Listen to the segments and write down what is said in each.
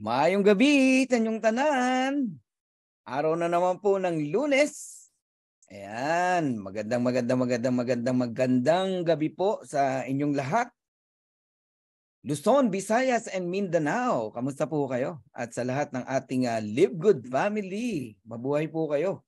Maayong gabi, tanyong tanan. Araw na naman po ng lunes. Ayan, magandang magandang magandang magandang magandang gabi po sa inyong lahat. Luzon, Visayas, and Mindanao, kamusta po kayo? At sa lahat ng ating uh, Live Good Family, mabuhay po kayo.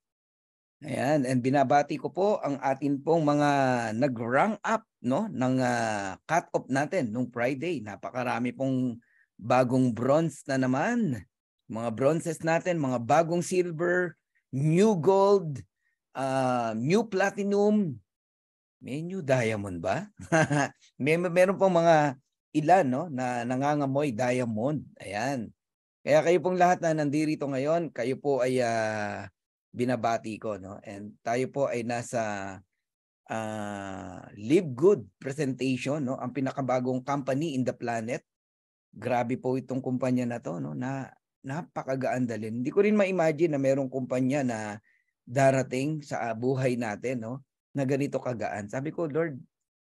Ayan, and binabati ko po ang atin pong mga nag-rank up no, ng uh, cut-off natin nung Friday. Napakarami pong bagong bronze na naman. Mga bronzes natin, mga bagong silver, new gold, uh, new platinum. May new diamond ba? may, meron pong mga ilan no, na nangangamoy diamond. Ayan. Kaya kayo pong lahat na nandirito ngayon, kayo po ay uh, binabati ko. No? And tayo po ay nasa uh, Live Good presentation, no? ang pinakabagong company in the planet grabe po itong kumpanya na to no na napakagaan dalhin. Hindi ko rin ma-imagine na mayroong kumpanya na darating sa ah, buhay natin no na ganito kagaan. Sabi ko, Lord,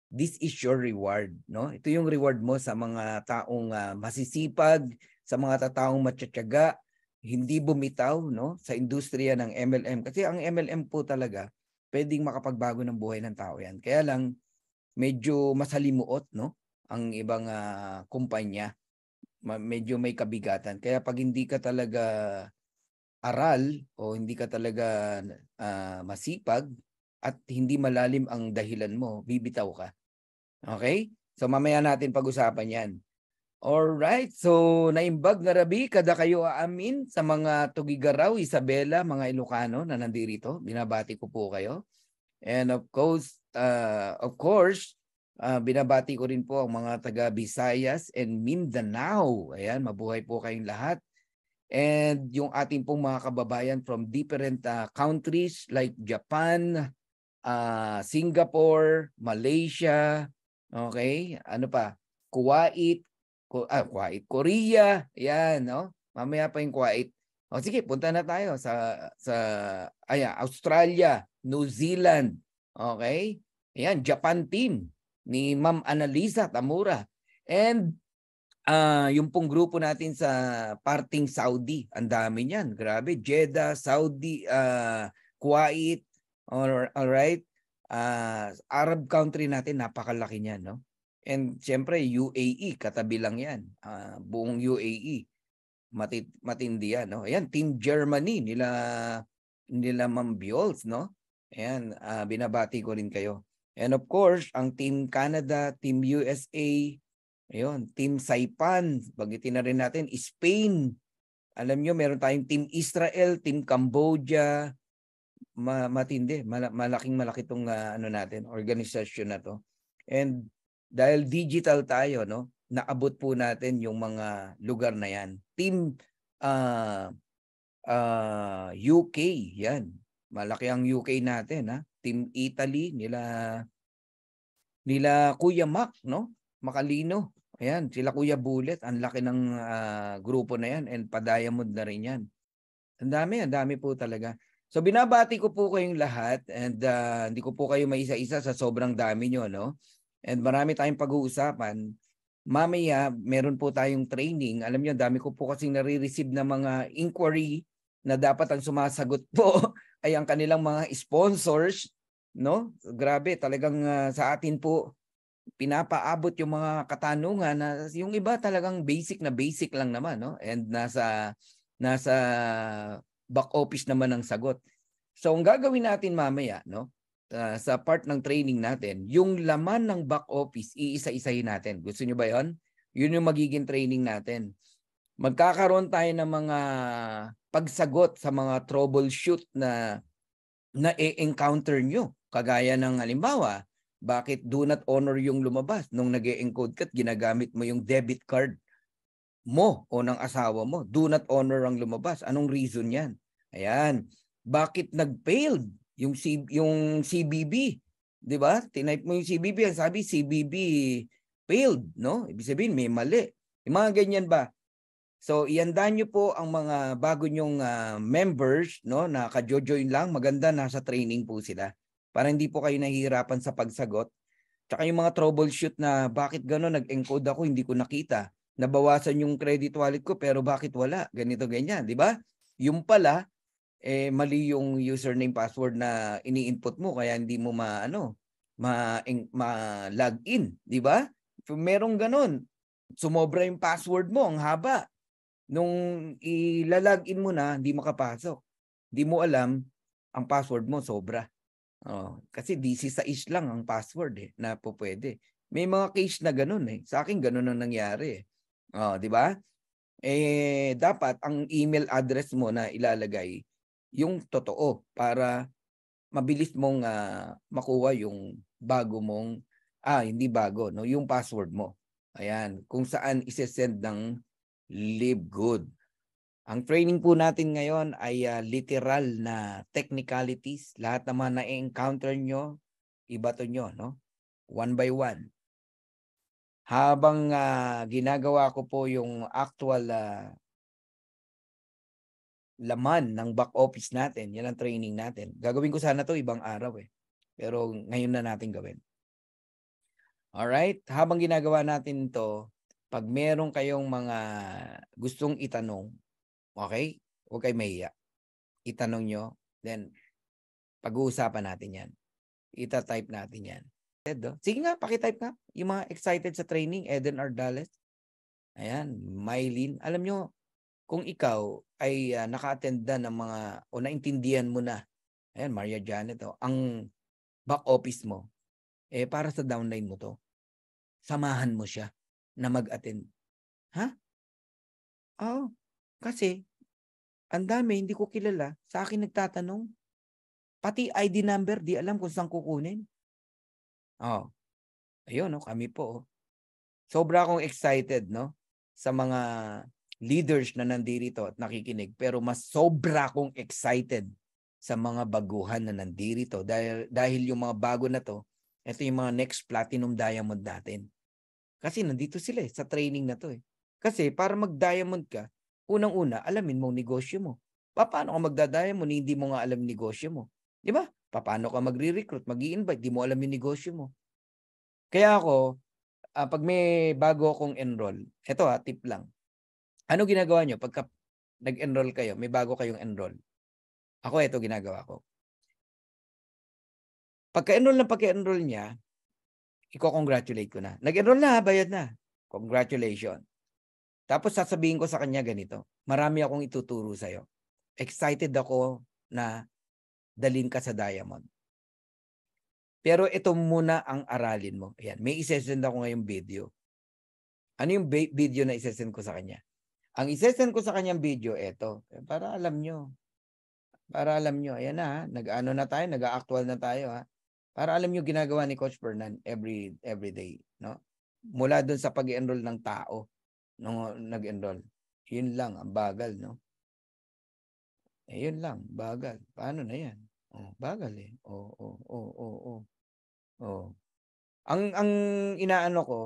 this is your reward, no? Ito yung reward mo sa mga taong uh, masisipag, sa mga taong matsatyaga, hindi bumitaw, no, sa industriya ng MLM kasi ang MLM po talaga pwedeng makapagbago ng buhay ng tao yan. Kaya lang medyo masalimuot, no, ang ibang uh, kumpanya medyo may kabigatan. Kaya pag hindi ka talaga aral o hindi ka talaga uh, masipag at hindi malalim ang dahilan mo, bibitaw ka. Okay? So mamaya natin pag-usapan yan. Alright, so naimbag na rabi, kada kayo aamin sa mga Tugigaraw, Isabela, mga Ilocano na nandirito. Binabati ko po kayo. And of course, uh, of course, Uh, binabati ko rin po ang mga taga Visayas and Mindanao. Ayan, mabuhay po kayong lahat. And yung ating pong mga kababayan from different uh, countries like Japan, uh, Singapore, Malaysia, okay? Ano pa? Kuwait, Ku- ah, Kuwait, Korea. Ayan, no? Mamaya pa yung Kuwait. O sige, punta na tayo sa sa ayan, Australia, New Zealand, okay? Ayan, Japan team ni Ma'am Analisa Tamura. And uh, yung pong grupo natin sa parting Saudi, ang dami niyan. Grabe, Jeddah, Saudi, uh, Kuwait, all, right? Uh, Arab country natin, napakalaki niyan, no? And siyempre, UAE, katabi lang yan. Uh, buong UAE, matit matindi yan, no? Ayan, Team Germany, nila, nila Ma'am Biols, no? Ayan, uh, binabati ko rin kayo. And of course, ang Team Canada, Team USA, ayun, Team Saipan, bagitin na rin natin, Spain. Alam nyo, meron tayong Team Israel, Team Cambodia, ma- matindi, mal- malaking malaki tong uh, ano natin, organization na to. And dahil digital tayo, no, naabot po natin yung mga lugar na yan. Team uh, ah, ah, uh, UK, yan. Malaki ang UK natin, ha? Team Italy nila nila Kuya Mac no Makalino ayan sila Kuya Bullet ang laki ng uh, grupo na yan and pa-diamond na rin yan ang dami ang dami po talaga so binabati ko po kayong lahat and uh, hindi ko po kayo maisa-isa sa sobrang dami nyo no and marami tayong pag-uusapan mamaya meron po tayong training alam niyo dami ko po kasing nare-receive na mga inquiry na dapat ang sumasagot po ay ang kanilang mga sponsors no? Grabe, talagang uh, sa atin po pinapaabot yung mga katanungan na yung iba talagang basic na basic lang naman, no? And nasa nasa back office naman ang sagot. So ang gagawin natin mamaya, no? Uh, sa part ng training natin, yung laman ng back office, iisa-isahin natin. Gusto niyo ba yon? Yun yung magiging training natin. Magkakaroon tayo ng mga pagsagot sa mga troubleshoot na na e-encounter nyo Kagaya ng halimbawa, bakit do not honor yung lumabas nung nag encode ka't ginagamit mo yung debit card mo o ng asawa mo. Do not honor ang lumabas. Anong reason yan? Ayan. Bakit nag-failed yung, C- yung CBB? Di ba? Tinype mo yung CBB. Ang sabi, CBB failed. No? Ibig sabihin, may mali. Yung mga ganyan ba? So, iandaan nyo po ang mga bago nyong uh, members no, na ka-jojoin lang. Maganda, nasa training po sila para hindi po kayo nahihirapan sa pagsagot. Tsaka yung mga troubleshoot na bakit gano'n, nag-encode ako, hindi ko nakita. Nabawasan yung credit wallet ko pero bakit wala? Ganito, ganyan, di ba? Yung pala, eh, mali yung username password na ini-input mo kaya hindi mo maano ma, ano, ma log in, di ba? Merong ganun. Sumobra yung password mo, ang haba. Nung ilalag in mo na, hindi makapasok. Hindi mo alam ang password mo sobra. Oh, kasi DC6 sa lang ang password eh, na po pwede. May mga case na ganun eh. Sa akin ganun ang nangyari eh. Oh, di ba? Eh dapat ang email address mo na ilalagay yung totoo para mabilis mong uh, makuha yung bago mong ah hindi bago no yung password mo. Ayan, kung saan ise-send ng live good ang training po natin ngayon ay uh, literal na technicalities. Lahat naman na encounter nyo, iba to nyo, no? One by one. Habang uh, ginagawa ko po yung actual uh, laman ng back office natin, yan ang training natin. Gagawin ko sana to ibang araw eh. Pero ngayon na natin gawin. Alright? Habang ginagawa natin to, pag meron kayong mga gustong itanong, Okay? Huwag kayo mahiya. Itanong nyo. Then, pag-uusapan natin yan. Ita-type natin yan. Ed, oh. Sige nga, pakitype nga. Yung mga excited sa training, Eden Ardales. Ayan, Mylene. Alam nyo, kung ikaw ay uh, naka-attend na ng mga o naintindihan mo na, ayan, Maria Janet, oh, ang back office mo, eh para sa downline mo to, samahan mo siya na mag-attend. Ha? Huh? Oh, kasi, ang dami, hindi ko kilala. Sa akin nagtatanong. Pati ID number, di alam kung saan kukunin. Oh. Ayun, no? Oh, kami po. Oh. Sobra akong excited, no? Sa mga leaders na nandirito at nakikinig. Pero mas sobra akong excited sa mga baguhan na nandirito. Dahil, dahil yung mga bago na to, ito yung mga next platinum diamond natin. Kasi nandito sila eh, sa training na to eh. Kasi para mag-diamond ka, Unang-una, alamin mong negosyo mo. Paano ka magdadaya mo hindi mo nga alam negosyo mo? Di ba? Paano ka magre-recruit, mag invite di mo alam yung negosyo mo? Kaya ako, uh, pag may bago akong enroll, eto ha, tip lang. Ano ginagawa nyo pagka nag-enroll kayo, may bago kayong enroll? Ako, eto ginagawa ko. Pagka-enroll ng pagka-enroll niya, iko congratulate ko na. Nag-enroll na, bayad na. Congratulations. Tapos sasabihin ko sa kanya ganito, marami akong ituturo sa'yo. Excited ako na dalin ka sa Diamond. Pero ito muna ang aralin mo. Ayan, may isesend ako ngayong video. Ano yung video na isesend ko sa kanya? Ang isesend ko sa kanyang video, ito. Para alam nyo. Para alam nyo. Ayan na, ha? nag-ano na tayo, nag-actual na tayo. Ha? Para alam nyo ginagawa ni Coach Fernan every, every day. No? Mula dun sa pag enroll ng tao nung nag-enroll. Yun lang, ang bagal, no? Eh, yun lang, bagal. Paano na yan? Oh, bagal eh. Oo, oh, oo, oh, oo, oh, oo. Oh, oh. oh. Ang, ang inaano ko,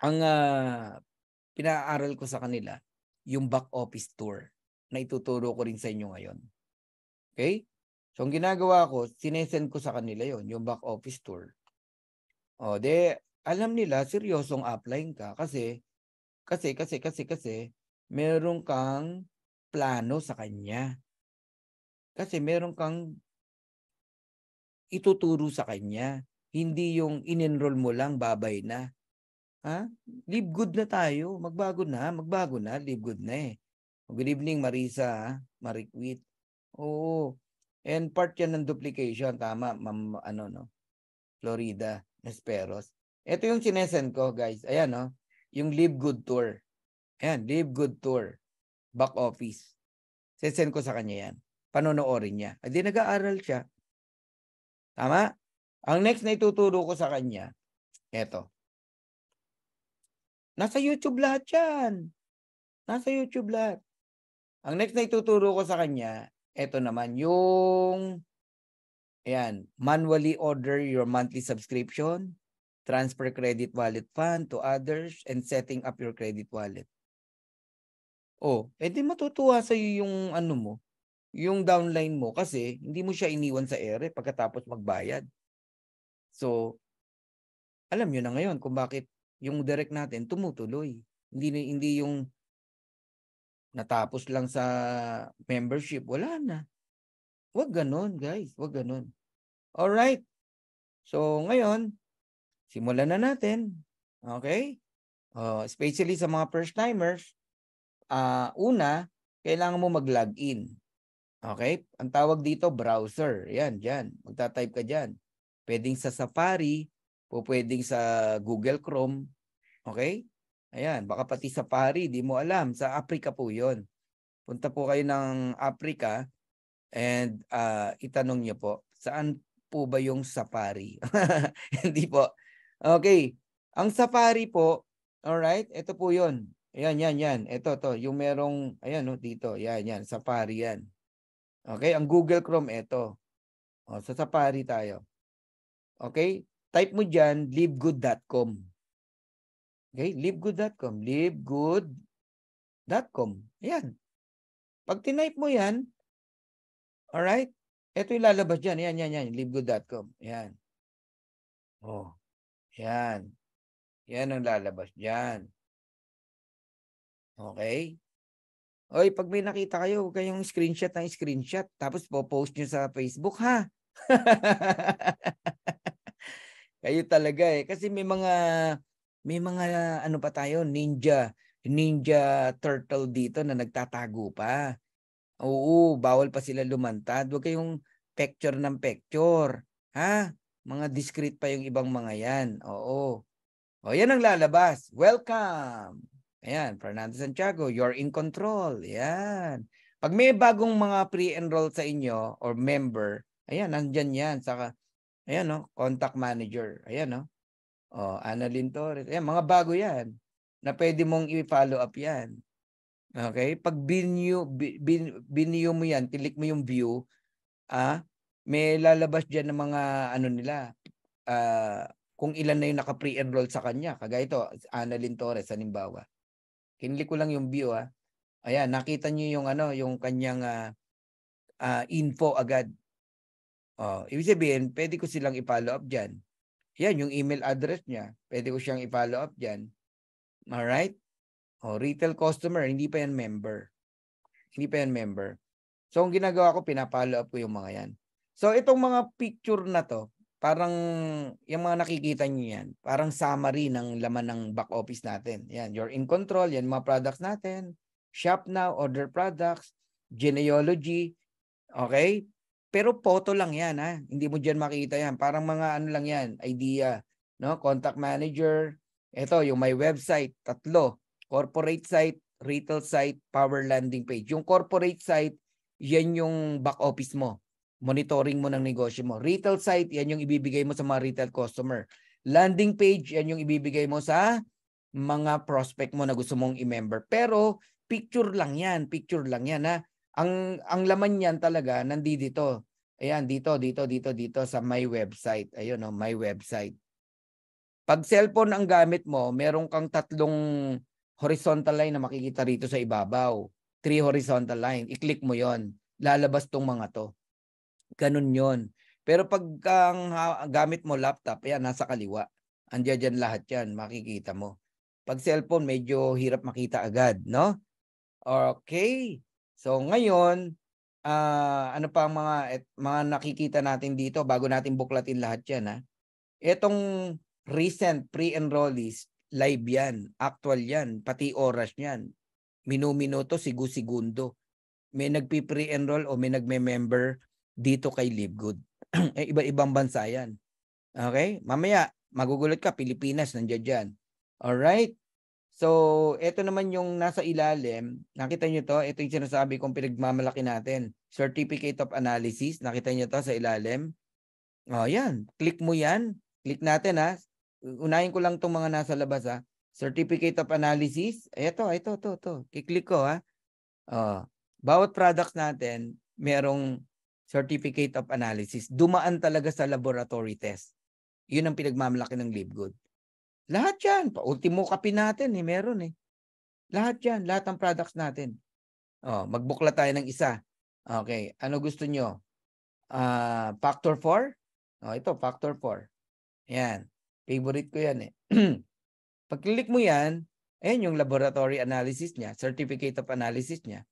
ang uh, pinaaral ko sa kanila, yung back office tour na ituturo ko rin sa inyo ngayon. Okay? So, ang ginagawa ko, sinesend ko sa kanila yon yung back office tour. O, oh, de, alam nila, seryosong applying ka kasi kasi, kasi, kasi, kasi, meron kang plano sa kanya. Kasi meron kang ituturo sa kanya. Hindi yung in-enroll mo lang, babay na. Ha? Live good na tayo. Magbago na. Magbago na. Live good na eh. Oh, good evening, Marisa. Marikwit. Oo. And part yan ng duplication. Tama, ma'am, ano, no? Florida, Esperos. Ito yung sinesend ko, guys. Ayan, no? yung Live Good Tour. Ayan, Live Good Tour. Back office. Sesend ko sa kanya yan. Panonoorin niya. At di nag-aaral siya. Tama? Ang next na ituturo ko sa kanya, eto. Nasa YouTube lahat yan. Nasa YouTube lahat. Ang next na ituturo ko sa kanya, eto naman yung Ayan, manually order your monthly subscription transfer credit wallet fund to others, and setting up your credit wallet. Oh, edi matutuwa sa iyo yung ano mo, yung downline mo kasi hindi mo siya iniwan sa ere pagkatapos magbayad. So, alam niyo na ngayon kung bakit yung direct natin tumutuloy. Hindi hindi yung natapos lang sa membership, wala na. Huwag ganun, guys. Huwag ganun. All right. So, ngayon, Simulan na natin. Okay? Uh, especially sa mga first-timers, uh, ah, una, kailangan mo mag-login. Okay? Ang tawag dito, browser. Yan, dyan. Magta-type ka dyan. Pwedeng sa Safari, o pwedeng sa Google Chrome. Okay? Ayan, baka pati Safari, di mo alam. Sa Africa po yon. Punta po kayo ng Africa and uh, itanong nyo po, saan po ba yung Safari? Hindi po. Okay. Ang safari po, alright, ito po yun. Ayan, yan, yan. Ito, to. Yung merong, ayan, no, oh, dito. Yan, yan. Safari yan. Okay? Ang Google Chrome, ito. O, oh, sa Safari tayo. Okay? Type mo dyan, livegood.com. Okay? Livegood.com. Livegood.com. Ayan. Pag tinype mo yan, alright? Ito yung lalabas dyan. Ayan, yan, yan. Livegood.com. Ayan. Oh. Yan. Yan ang lalabas dyan. Okay? Oy, pag may nakita kayo, huwag kayong screenshot ng screenshot. Tapos po-post nyo sa Facebook, ha? kayo talaga eh. Kasi may mga, may mga ano pa tayo, ninja, ninja turtle dito na nagtatago pa. Oo, bawal pa sila lumantad. Huwag kayong picture ng picture. Ha? Mga discreet pa yung ibang mga yan. Oo. O, yan ang lalabas. Welcome. Ayan, Fernando Santiago, you're in control. Ayan. Pag may bagong mga pre-enroll sa inyo or member, ayan, nandyan yan. Saka, ayan, no, contact manager. Ayan, no. O, Annalyn Torres. Ayan, mga bago yan na pwede mong i-follow up yan. Okay? Pag binyo, bin, binyo mo yan, click mo yung view, ah, may lalabas diyan ng mga ano nila uh, kung ilan na yung naka-pre-enroll sa kanya. Kagaya ito, Annalyn Torres, halimbawa. Kinlik ko lang yung view ha. Ah. Ayan, nakita niyo yung ano, yung kanyang uh, uh, info agad. Oh, ibig sabihin, pwede ko silang i-follow up diyan. Yan, yung email address niya. Pwede ko siyang i-follow up diyan. All right? Oh, retail customer, hindi pa yan member. Hindi pa yan member. So, ang ginagawa ko, pinapollow up ko yung mga yan. So itong mga picture na to, parang yung mga nakikita nyo yan, parang summary ng laman ng back office natin. Yan, you're in control, yan mga products natin. Shop now, order products, genealogy, okay? Pero photo lang yan ha. Hindi mo diyan makita yan. Parang mga ano lang yan, idea, no? Contact manager, ito yung may website, tatlo. Corporate site, retail site, power landing page. Yung corporate site, yan yung back office mo monitoring mo ng negosyo mo. Retail site, yan yung ibibigay mo sa mga retail customer. Landing page, yan yung ibibigay mo sa mga prospect mo na gusto mong i-member. Pero picture lang yan, picture lang yan ha. Ang ang laman niyan talaga nandito dito. Ayan, dito, dito, dito, dito sa my website. Ayun no, my website. Pag cellphone ang gamit mo, meron kang tatlong horizontal line na makikita rito sa ibabaw. Three horizontal line. I-click mo yon Lalabas tong mga to. Ganun yon. Pero pag ang ha, gamit mo laptop, ayan, nasa kaliwa. Andiyan dyan lahat yan, makikita mo. Pag cellphone, medyo hirap makita agad, no? Okay. So ngayon, uh, ano pa ang mga, et, mga nakikita natin dito bago natin buklatin lahat yan, ha? Itong recent pre-enrollees, live yan, actual yan, pati oras yan. Minuminuto, sigu-segundo. May nagpi-pre-enroll o may nagme-member dito kay Livegood. eh, iba-ibang bansa yan. Okay? Mamaya, magugulat ka, Pilipinas, nandiyan dyan. Alright? So, ito naman yung nasa ilalim. Nakita nyo to? Ito yung sinasabi kong pinagmamalaki natin. Certificate of Analysis. Nakita nyo to sa ilalim? O, oh, yan. Click mo yan. Click natin ha. Unahin ko lang itong mga nasa labas ha. Certificate of Analysis. Ito, ito, ito, ito. Kiklik ko ha. O, oh, bawat products natin, merong certificate of analysis, dumaan talaga sa laboratory test. Yun ang pinagmamalaki ng LiveGood. Lahat yan. Ultimo copy natin. Eh, meron eh. Lahat yan. Lahat ng products natin. Oh, magbukla tayo ng isa. Okay. Ano gusto nyo? Uh, factor 4? Oh, ito, factor 4. Yan. Favorite ko yan eh. Pag-click mo yan, ayan yung laboratory analysis niya, certificate of analysis niya.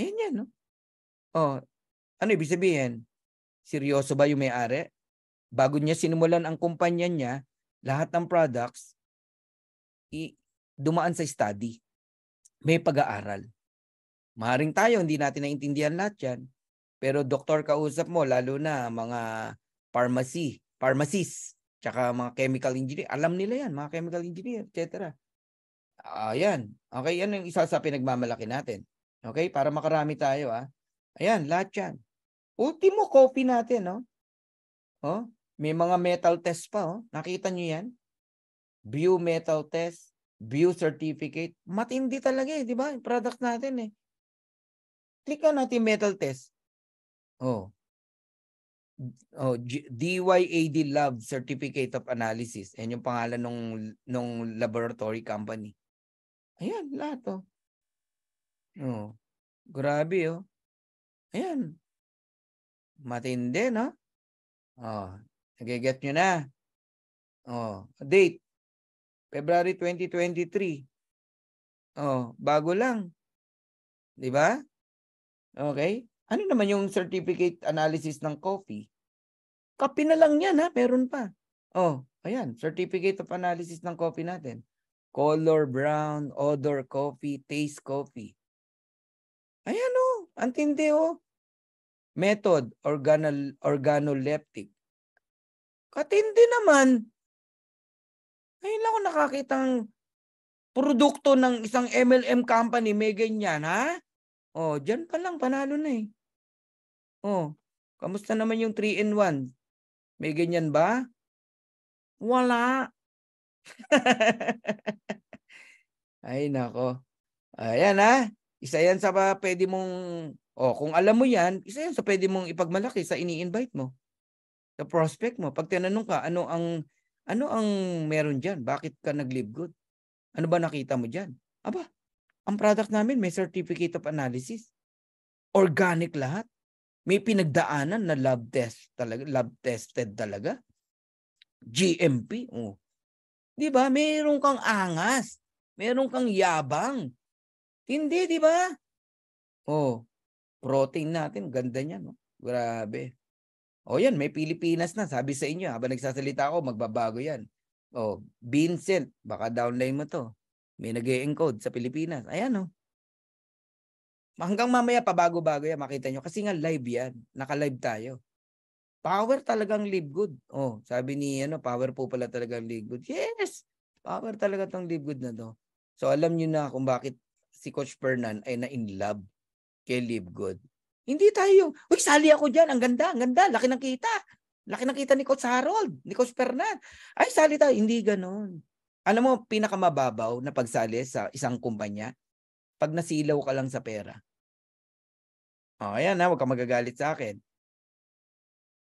Ayan yan, no? Oh, ano ibig sabihin? Seryoso ba yung may-ari? Bago niya sinimulan ang kumpanya niya, lahat ng products i- dumaan sa study. May pag-aaral. Maharing tayo, hindi natin naintindihan lahat yan. Pero doktor kausap mo, lalo na mga pharmacy, pharmacists, tsaka mga chemical engineer. Alam nila yan, mga chemical engineer, etc. Ayan. Ah, okay, yan yung isa sa pinagmamalaki natin. Okay, para makarami tayo. Ah. Ayan, lahat yan. Ultimo copy natin, no? Oh, may mga metal test pa, oh. Nakita niyo yan? View metal test, view certificate. Matindi talaga eh, di ba? Product natin eh. Clickan natin metal test. Oh. Oh, DYAD Lab Certificate of Analysis. Yan yung pangalan nung nung laboratory company. Ayan, lahat oh. Oh. Grabe oh. Ayan, Matindi, no? Oh, nagiget nyo na. Oh, date. February 2023. Oh, bago lang. 'Di ba? Okay? Ano naman yung certificate analysis ng coffee? Kape na lang 'yan ha, meron pa. Oh, ayan, certificate of analysis ng coffee natin. Color brown, odor coffee, taste coffee. Ayan oh, ang tindi oh method organal organoleptic. Katindi naman. Ngayon lang ako nakakita ng produkto ng isang MLM company, may ganyan, ha? Oh, diyan pa lang, panalo na eh. Oh, kamusta naman yung 3-in-1? May ganyan ba? Wala. Ay, nako. Ayan ha. Isa yan sa pa, pwede mong o, oh, kung alam mo yan, isa yan sa so pwede mong ipagmalaki sa ini-invite mo. Sa prospect mo. Pag tinanong ka, ano ang, ano ang meron dyan? Bakit ka nag-live good? Ano ba nakita mo dyan? Aba, ang product namin may certificate of analysis. Organic lahat. May pinagdaanan na lab test talaga, lab tested talaga. GMP. Oh. 'Di ba? Meron kang angas. Meron kang yabang. Hindi, 'di ba? Oh, Protein natin, ganda niya, no? Grabe. O oh, yan, may Pilipinas na. Sabi sa inyo, habang nagsasalita ako, magbabago yan. O, oh, Vincent, baka downline mo to. May nag encode sa Pilipinas. Ayan, no? Hanggang mamaya, pabago-bago yan, makita nyo. Kasi nga live yan. Naka-live tayo. Power talagang live good. Oh, sabi ni ano, power po pala talagang live good. Yes! Power talaga tong live good na to. So alam niyo na kung bakit si Coach Fernan ay na in love kay Live Good. Hindi tayo yung, uy, sali ako dyan. Ang ganda, ang ganda. Laki ng kita. Laki ng kita ni Coach Harold, ni Coach Fernan. Ay, sali tayo. Hindi ganon. Alam mo, pinakamababaw na pagsali sa isang kumpanya, pag nasilaw ka lang sa pera. O, oh, ayan na, ah, huwag ka magagalit sa akin.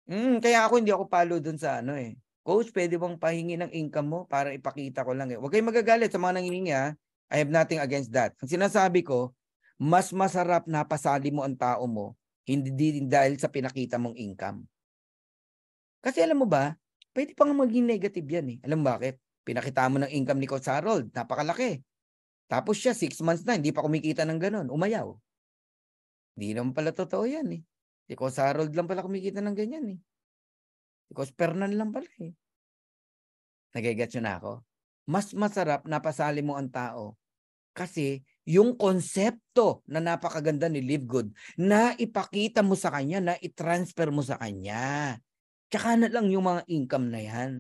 Mm, kaya ako hindi ako palo dun sa ano eh. Coach, pwede bang pahingi ng income mo para ipakita ko lang eh. Huwag kayong magagalit sa mga nangingi ha. Ah. I have nothing against that. Ang sinasabi ko, mas masarap na pasali mo ang tao mo, hindi din dahil sa pinakita mong income. Kasi alam mo ba, pwede pang maging negative yan eh. Alam mo bakit? Pinakita mo ng income ni Coach Harold, napakalaki. Tapos siya, six months na, hindi pa kumikita ng ganun, umayaw. Hindi naman pala totoo yan eh. Si Coach Harold lang pala kumikita ng ganyan eh. Si Coach Fernan lang pala eh. Nagigats na ako? Mas masarap na pasali mo ang tao kasi yung konsepto na napakaganda ni Live Good na ipakita mo sa kanya, na i-transfer mo sa kanya. Tsaka na lang yung mga income na yan.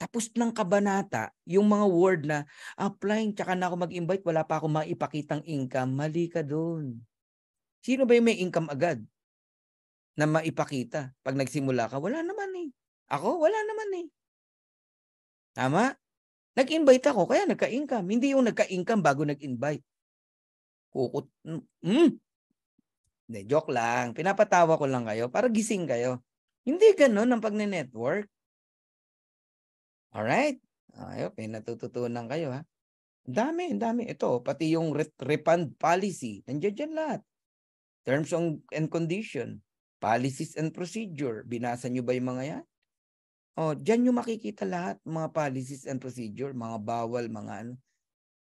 Tapos ng kabanata, yung mga word na applying, tsaka na ako mag-invite, wala pa ako maipakitang income, mali ka doon. Sino ba yung may income agad na maipakita pag nagsimula ka? Wala naman eh. Ako, wala naman eh. Tama? Nag-invite ako, kaya nagka-income. Hindi yung nagka-income bago nag-invite. Kukut. Mm. De, joke lang. Pinapatawa ko lang kayo para gising kayo. Hindi ganun ang pagne-network. Alright? Ah, Ay, okay, natututunan kayo ha. dami, dami. Ito, pati yung refund policy. Nandiyan dyan lahat. Terms and condition. Policies and procedure. Binasa nyo ba yung mga yan? Oh, diyan yung makikita lahat, mga policies and procedure, mga bawal, mga ano.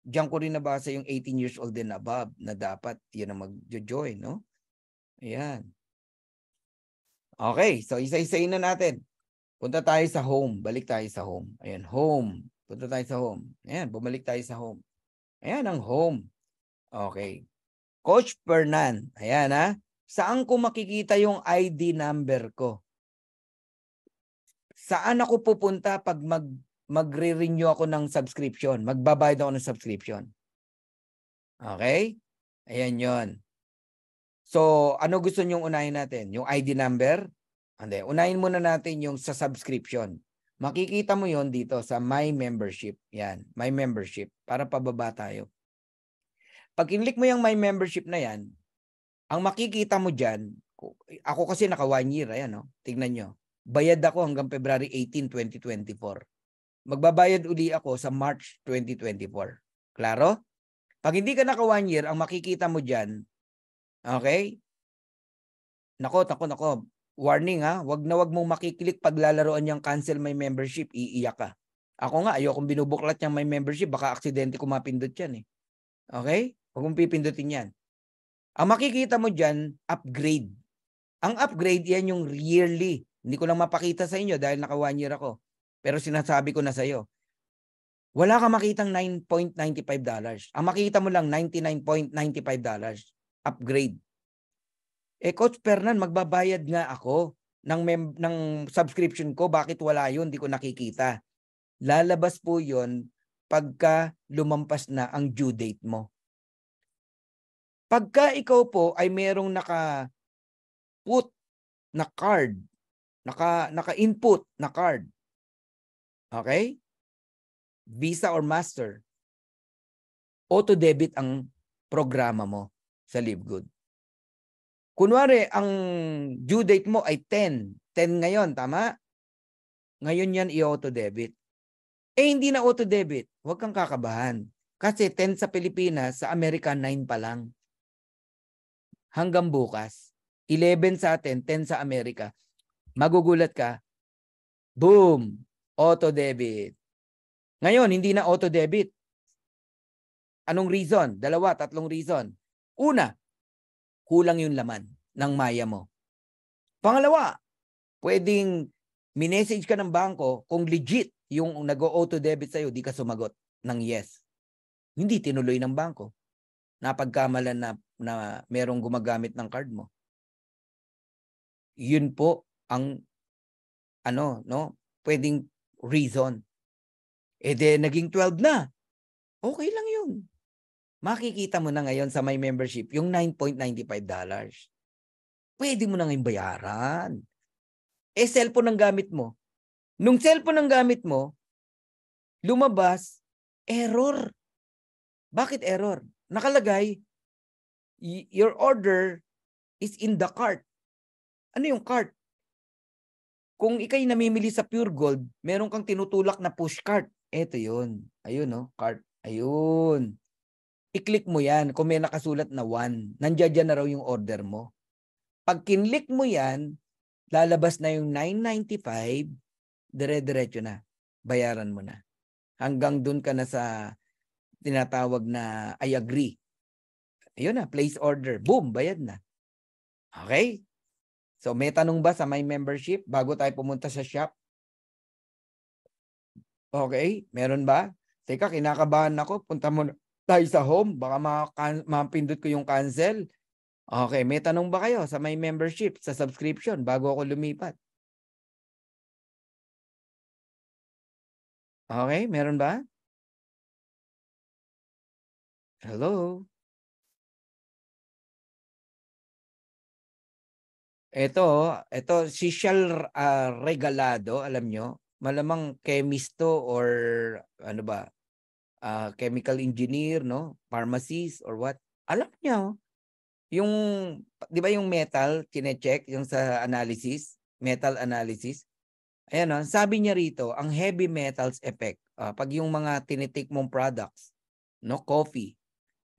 Diyan ko rin nabasa yung 18 years old and above na dapat yun ang mag-join, no? Ayan. Okay, so isa-isain na natin. Punta tayo sa home. Balik tayo sa home. Ayan, home. Punta tayo sa home. Ayan, bumalik tayo sa home. Ayan ang home. Okay. Coach Fernan. Ayan ha. Saan ko makikita yung ID number ko? saan ako pupunta pag mag magre-renew ako ng subscription? Magbabayad ako ng subscription. Okay? Ayan yon. So, ano gusto nyong unahin natin? Yung ID number? Hindi. Unahin muna natin yung sa subscription. Makikita mo yon dito sa My Membership. Yan. My Membership. Para pababa tayo. Pag kinlik mo yung My Membership na yan, ang makikita mo diyan, ako kasi naka 1 year, 'yan, No? Oh. Tingnan nyo. Bayad ako hanggang February 18, 2024. Magbabayad uli ako sa March 2024. Klaro? Pag hindi ka naka one year, ang makikita mo dyan, okay? Nako, nako, nako. Warning ha, wag na wag mong makiklik pag paglalaroan niyang cancel my membership, iiyak ka. Ako nga, ayokong binubuklat niyang my membership, baka aksidente ko mapindot yan eh. Okay? Huwag mong pipindutin yan. Ang makikita mo dyan, upgrade. Ang upgrade, yan yung yearly. Hindi ko lang mapakita sa inyo dahil naka one year ako. Pero sinasabi ko na sa iyo. Wala ka makitang 9.95 dollars. Ang makita mo lang 99.95 dollars. Upgrade. Eh Coach Pernan, magbabayad nga ako ng mem- ng subscription ko. Bakit wala 'yun? Hindi ko nakikita. Lalabas po 'yon pagka lumampas na ang due date mo. Pagka ikaw po ay merong naka put na card naka naka-input na card. Okay? Visa or Master. Auto debit ang programa mo sa LiveGood. Kunwari, ang due date mo ay 10. 10 ngayon, tama? Ngayon yan i-auto debit. Eh, hindi na auto debit. Huwag kang kakabahan. Kasi 10 sa Pilipinas, sa Amerika 9 pa lang. Hanggang bukas. 11 sa atin, 10 sa Amerika magugulat ka, boom, auto debit. Ngayon, hindi na auto debit. Anong reason? Dalawa, tatlong reason. Una, kulang yung laman ng maya mo. Pangalawa, pwedeng minessage ka ng bangko kung legit yung nag-auto debit sa'yo, di ka sumagot ng yes. Hindi tinuloy ng bangko. Napagkamalan na, na merong gumagamit ng card mo. Yun po ang ano, no? Pwedeng reason. E eh, de, naging 12 na. Okay lang yun. Makikita mo na ngayon sa my membership yung $9.95. Pwede mo na ngayon bayaran. e cellphone ang gamit mo. Nung cellphone ang gamit mo, lumabas, error. Bakit error? Nakalagay, your order is in the cart. Ano yung cart? Kung ikay namimili sa pure gold, meron kang tinutulak na push cart. Ito yun. Ayun, no? Cart. Ayun. I-click mo yan kung may nakasulat na 1. Nandiyan dyan na raw yung order mo. Pag kinlik mo yan, lalabas na yung 995, dire-diretso na. Bayaran mo na. Hanggang doon ka na sa tinatawag na I agree. Ayun na, place order. Boom, bayad na. Okay? So may tanong ba sa my membership bago tayo pumunta sa shop? Okay, meron ba? Teka, kinakabahan ako. Punta mo tayo sa home. Baka mapindot ko yung cancel. Okay, may tanong ba kayo sa my membership, sa subscription bago ako lumipat? Okay, meron ba? Hello? Ito, ito si Shell uh, ah, Regalado, alam nyo, malamang chemist to or ano ba, uh, chemical engineer, no? Pharmacist or what. Alam niya, yung, di ba yung metal, kine-check yung sa analysis, metal analysis. Ayan, oh. sabi niya rito, ang heavy metals effect, uh, pag yung mga tinitik mong products, no, coffee,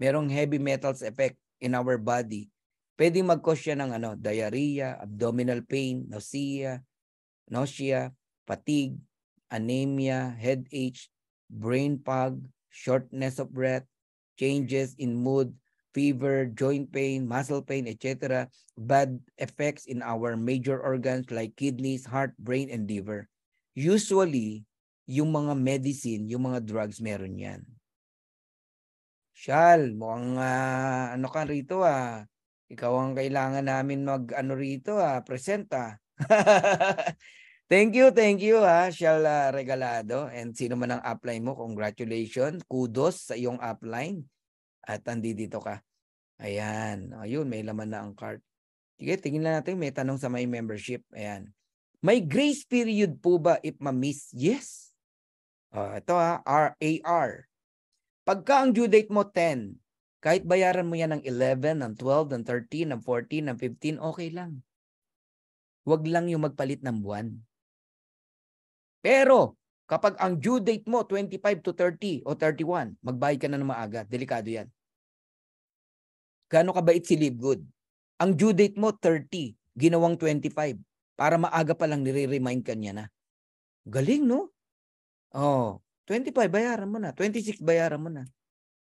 merong heavy metals effect in our body. Pwedeng mag-cause siya ng ano, diarrhea, abdominal pain, nausea, nausea, fatigue, anemia, headache, brain fog, shortness of breath, changes in mood, fever, joint pain, muscle pain, etc. Bad effects in our major organs like kidneys, heart, brain, and liver. Usually, yung mga medicine, yung mga drugs, meron yan. Shal, mukhang uh, ano ka rito ah, ikaw ang kailangan namin mag-ano rito ha, ah, present ha. Thank you, thank you ha, ah, Shell uh, Regalado. And sino man ang upline mo, congratulations. Kudos sa iyong upline. At andi dito ka. Ayan. Ayun, may laman na ang cart. Sige, tingin tingnan natin. May tanong sa may membership. Ayan. May grace period po ba if ma-miss? Yes. Uh, ito ha, RAR. Pagka ang due date mo 10, kahit bayaran mo yan ng 11, ng 12, ng 13, ng 14, ng 15, okay lang. Huwag lang yung magpalit ng buwan. Pero kapag ang due date mo 25 to 30 o 31, magbayad ka na ng maaga. Delikado yan. Gaano kabait si Libgood? Ang due date mo 30, ginawang 25 para maaga pa lang nire-remind ka niya na. Galing, no? Oh, 25 bayaran mo na, 26 bayaran mo na.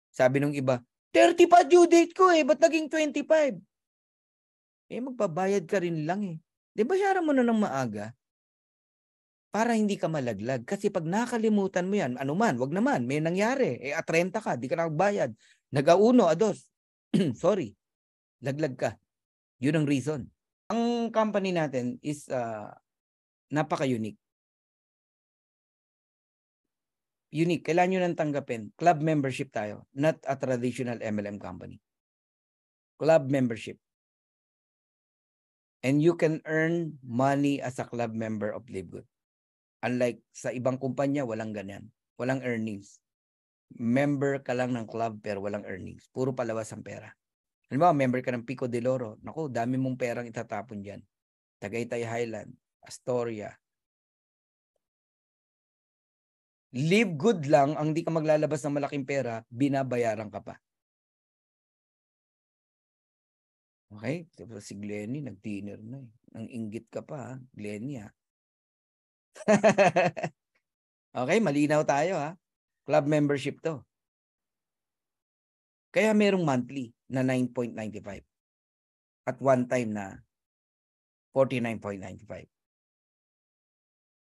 Sabi nung iba, 30 pa due date ko eh, ba't naging 25? Eh, magbabayad ka rin lang eh. Di ba bayaran mo na ng maaga? Para hindi ka malaglag. Kasi pag nakalimutan mo yan, anuman, wag naman, may nangyari. Eh, at 30 ka, di ka nakabayad. Nagauno, ados. Sorry. Laglag ka. Yun ang reason. Ang company natin is uh, napaka-unique unique. Kailangan nyo nang tanggapin. Club membership tayo, not a traditional MLM company. Club membership. And you can earn money as a club member of LiveGood. Unlike sa ibang kumpanya, walang ganyan. Walang earnings. Member ka lang ng club pero walang earnings. Puro palawas ang pera. Alam mo, member ka ng Pico de Loro. Naku, dami mong perang itatapon dyan. Tagaytay Highland, Astoria, live good lang ang di ka maglalabas ng malaking pera, binabayaran ka pa. Okay? Tapos diba si Glenny, nag-dinner na eh. Nang inggit ka pa, ha? Glenny ha. okay, malinaw tayo ha. Club membership to. Kaya merong monthly na 9.95 at one time na 49.95.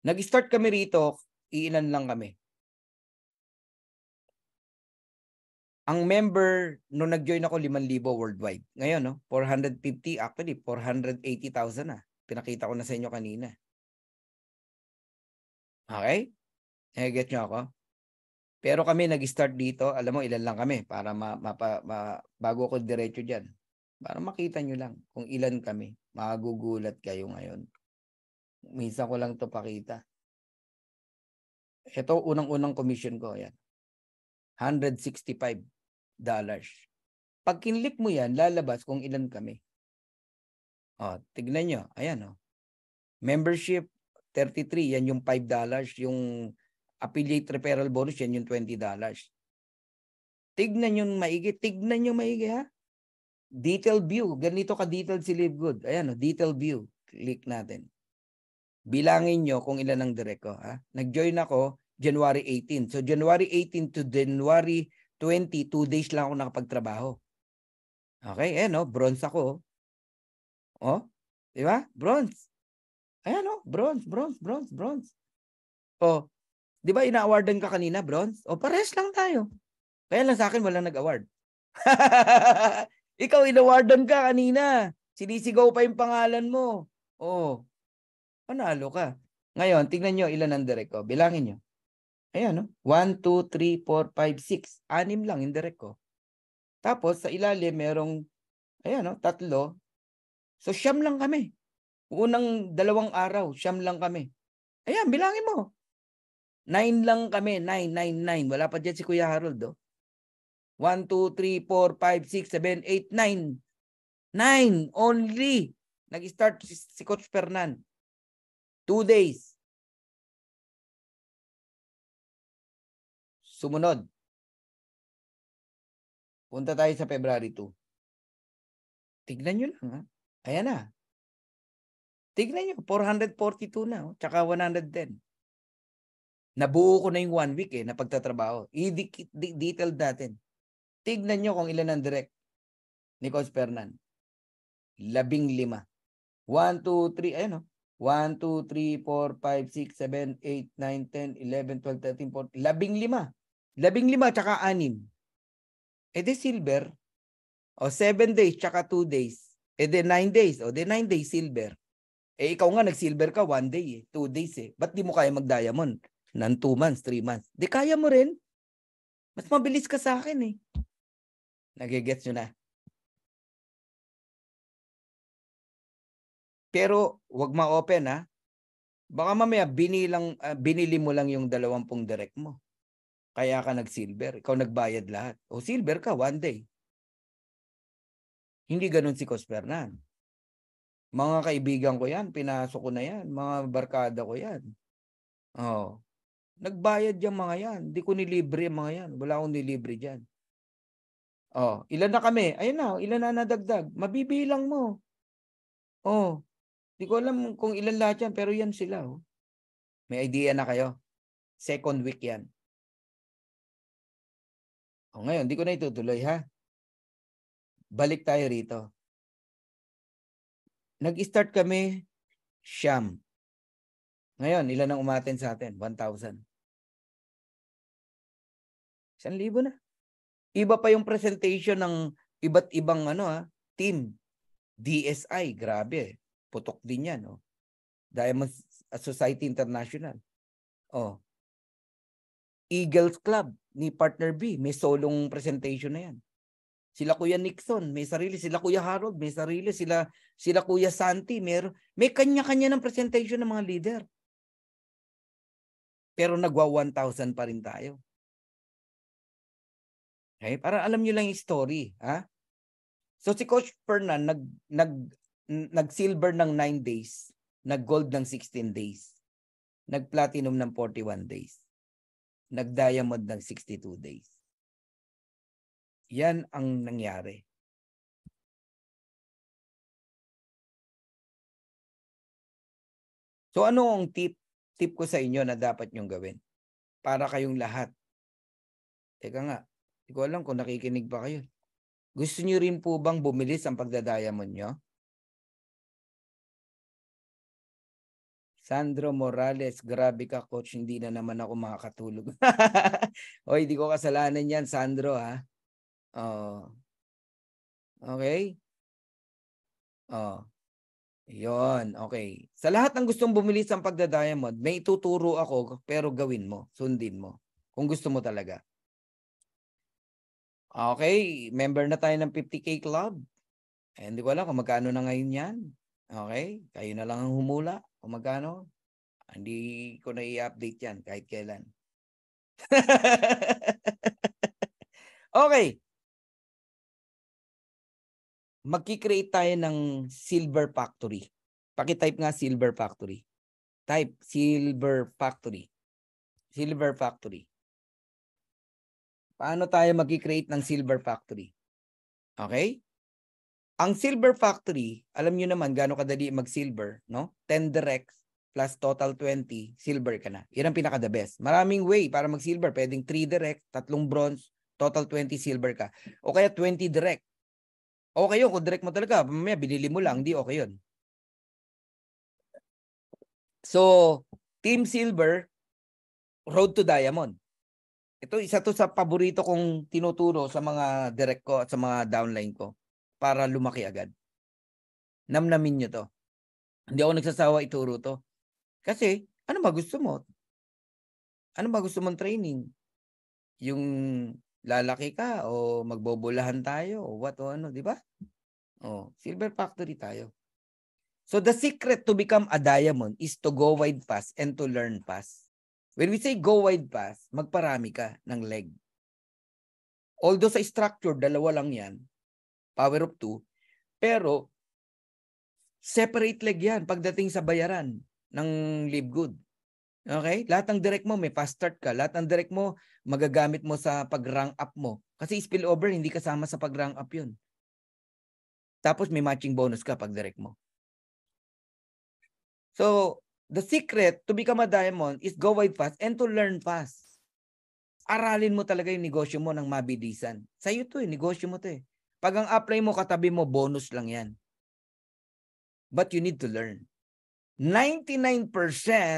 Nag-start kami rito iilan lang kami. Ang member, nung nag-join ako, 5,000 worldwide. Ngayon, no? 450, actually, 480,000 na. Pinakita ko na sa inyo kanina. Okay? Nag-get eh, nyo ako? Pero kami nag-start dito, alam mo ilan lang kami para ma, mapa, ma, bago ko diretso diyan. Para makita nyo lang kung ilan kami. Magugulat kayo ngayon. Misa ko lang to pakita. Ito unang-unang commission ko. Yan. $165. dollars. Pag kinlik mo yan, lalabas kung ilan kami. O, tignan nyo. Ayan o. Membership, 33. Yan yung $5. dollars. Yung affiliate referral bonus, yan yung $20. dollars. Tignan yung maigi. Tignan yung maigi ha. Detail view. Ganito ka-detailed si Livegood. Ayan o, detail view. Click natin. Bilangin nyo kung ilan ang direct ko. Ha? Nag-join ako January 18. So January 18 to January 20, two days lang ako nakapagtrabaho. Okay, eh oh, no, bronze ako. Oh. oh, di ba? Bronze. Ayan no, oh, bronze, bronze, bronze, bronze. Oh, di ba ina-awardan ka kanina, bronze? O oh, pares lang tayo. Kaya lang sa akin walang nag-award. Ikaw inawardan ka kanina. Sinisigaw pa yung pangalan mo. Oh, panalo ka. Ngayon, tingnan nyo ilan ang direct ko. Bilangin nyo. Ayan, no? 1, 2, 3, 4, 5, 6. Anim lang yung direct ko. Tapos, sa ilalim, merong, ayan, no? tatlo. So, siyam lang kami. Unang dalawang araw, siyam lang kami. Ayan, bilangin mo. Nine lang kami. Nine, nine, nine. Wala pa dyan si Kuya Harold, oh. 1, 2, 3, 4, 5, 6, 7, 8, 9. 9 only. Nag-start si, si Coach Fernan. Two days. Sumunod. Punta tayo sa February 2. Tignan nyo lang. Ha? Ayan na. Tignan nyo. 442 na. Oh, tsaka 110. Nabuo ko na yung one week eh, na pagtatrabaho. I-detailed natin. Tignan nyo kung ilan ang direct ni Coach Pernan. Labing lima. One, two, three. Ayan o. Oh. 1, 2, 3, 4, 5, 6, 7, 8, 9, 10, 11, 12, 13, 14, 15, lima. Labing lima tsaka anim. E de silver. O 7 days tsaka 2 days. E de 9 days. O de 9 days silver. Eh ikaw nga nag-silver ka 1 day eh. 2 days eh. Ba't di mo kaya mag-diamond? Nang 2 months, 3 months. Di kaya mo rin. Mas mabilis ka sa akin eh. Nagigets nyo na. Pero wag ma-open ha. Ah. Baka mamaya binilang, uh, binili mo lang yung dalawampung direct mo. Kaya ka nag-silver. Ikaw nagbayad lahat. O silver ka one day. Hindi ganun si Cos Mga kaibigan ko yan, pinasok ko na yan. Mga barkada ko yan. Oh. Nagbayad yung mga yan. Hindi ko nilibre yung mga yan. Wala akong nilibre dyan. Oh, ilan na kami? Ayun na, ilan na nadagdag? Mabibilang mo. Oh, hindi ko alam kung ilan lahat yan, pero yan sila. Oh. May idea na kayo. Second week yan. O oh, ngayon, hindi ko na itutuloy ha. Balik tayo rito. Nag-start kami siyam. Ngayon, ilan ang umaten sa atin? 1,000. 1,000 na. Iba pa yung presentation ng iba't ibang ano ha, team. DSI, grabe. Putok din yan. Oh. Diamond ah, Society International. Oh. Eagles Club ni Partner B. May solong presentation na yan. Sila Kuya Nixon, may sarili. Sila Kuya Harold, may sarili. Sila, sila Kuya Santi, may, may kanya-kanya ng presentation ng mga leader. Pero nagwa 1,000 pa rin tayo. Okay? Para alam nyo lang yung story. Ha? So si Coach Fernan nag, nag nag-silver ng 9 days, nag-gold ng 16 days, nag-platinum ng 41 days, nag-diamond ng 62 days. Yan ang nangyari. So ano ang tip tip ko sa inyo na dapat nyong gawin para kayong lahat? Teka nga, hindi ko alam kung nakikinig ba kayo. Gusto niyo rin po bang bumilis ang pagdadiamond nyo? Sandro Morales, grabe ka coach, hindi na naman ako makakatulog. Hoy, hindi ko kasalanan 'yan, Sandro ha. Oh. Okay? Oh. 'Yon, okay. Sa lahat ng gustong bumili sa pagda-diamond, may ituturo ako pero gawin mo, sundin mo kung gusto mo talaga. Okay, member na tayo ng 50k club. Eh, Hindi ko alam kung magkano na ngayon 'yan. Okay? Kayo na lang ang humula kung magkano. Hindi ko na i-update yan kahit kailan. okay. Magki-create tayo ng silver factory. Paki-type nga silver factory. Type silver factory. Silver factory. Paano tayo magki-create ng silver factory? Okay? Ang silver factory, alam nyo naman gaano kadali mag-silver, no? 10 direct plus total 20, silver ka na. Yan ang pinaka-the best. Maraming way para mag-silver. Pwedeng 3 direct, tatlong bronze, total 20 silver ka. O kaya 20 direct. Okay yun, kung direct mo talaga, mamaya binili mo lang, di okay yun. So, Team Silver, Road to Diamond. Ito, isa to sa paborito kong tinuturo sa mga direct ko at sa mga downline ko para lumaki agad. Namnamin nyo to. Hindi ako nagsasawa ituro to. Kasi, ano ba gusto mo? Ano ba gusto mong training? Yung lalaki ka o magbobolahan tayo o what o ano, di ba? Oh, silver factory tayo. So the secret to become a diamond is to go wide pass and to learn pass. When we say go wide pass, magparami ka ng leg. Although sa structure, dalawa lang yan, power of 2. Pero, separate leg yan pagdating sa bayaran ng live good. Okay? Lahat ng direct mo, may fast start ka. Lahat ng direct mo, magagamit mo sa pag-rank up mo. Kasi spillover, hindi kasama sa pag-rank up yun. Tapos may matching bonus ka pag direct mo. So, the secret to become a diamond is go wide fast and to learn fast. Aralin mo talaga yung negosyo mo ng mabidisan. Sa'yo to eh, negosyo mo to eh. Pag ang apply mo katabi mo, bonus lang yan. But you need to learn. 99%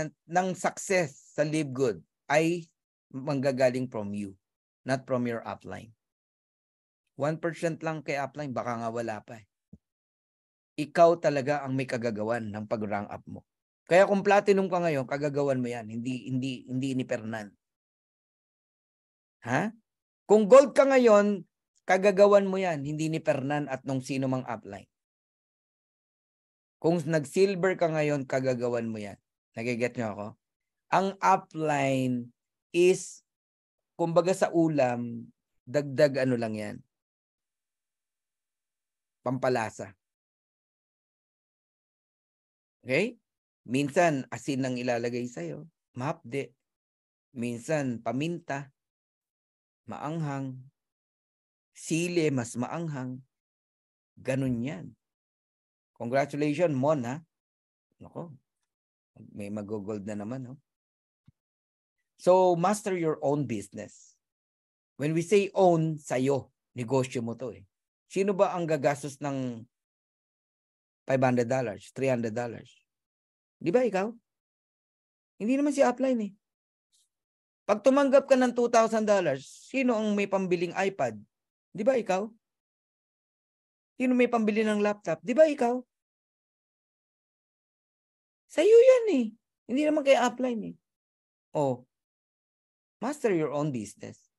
ng success sa Live Good ay manggagaling from you, not from your upline. 1% lang kay upline, baka nga wala pa. Eh. Ikaw talaga ang may kagagawan ng pag-rank up mo. Kaya kung platinum ka ngayon, kagagawan mo yan, hindi hindi hindi ni Fernan. Ha? Kung gold ka ngayon, Kagagawan mo yan, hindi ni Fernan at nung sino mang upline. Kung nag-silver ka ngayon, kagagawan mo yan. Nagiget niyo ako? Ang upline is, kumbaga sa ulam, dagdag ano lang yan. Pampalasa. Okay? Minsan, asin ang ilalagay sa'yo. Mapde. Minsan, paminta. Maanghang sili mas maanghang. Ganun yan. Congratulations, Mon, ha? Nako, may mag-gold na naman, no? So, master your own business. When we say own, sa'yo, negosyo mo to eh. Sino ba ang gagastos ng $500, $300? Di ba ikaw? Hindi naman si upline eh. Pag tumanggap ka ng $2,000, sino ang may pambiling iPad? Di ba ikaw? Yun may pambili ng laptop. Di ba ikaw? Sa'yo yan eh. Hindi naman kay upline eh. Oh, master your own business.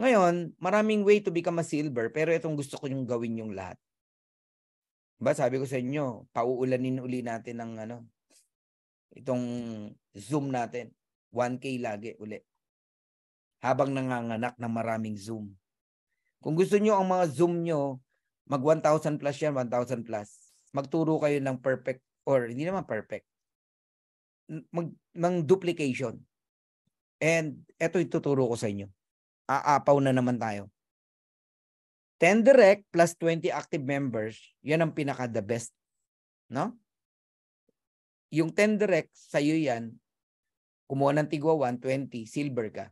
Ngayon, maraming way to become a silver pero itong gusto ko yung gawin yung lahat. Ba sabi ko sa inyo, pauulanin uli natin ng ano, itong Zoom natin. 1K lagi uli. Habang nanganganak ng maraming Zoom. Kung gusto nyo ang mga Zoom nyo, mag 1,000 plus yan, 1,000 plus. Magturo kayo ng perfect or hindi naman perfect. Mag, ng duplication. And eto ituturo ko sa inyo. Aapaw na naman tayo. 10 direct plus 20 active members, yan ang pinaka the best. No? Yung 10 direct, sa'yo yan, kumuha ng tigwa 120, silver ka.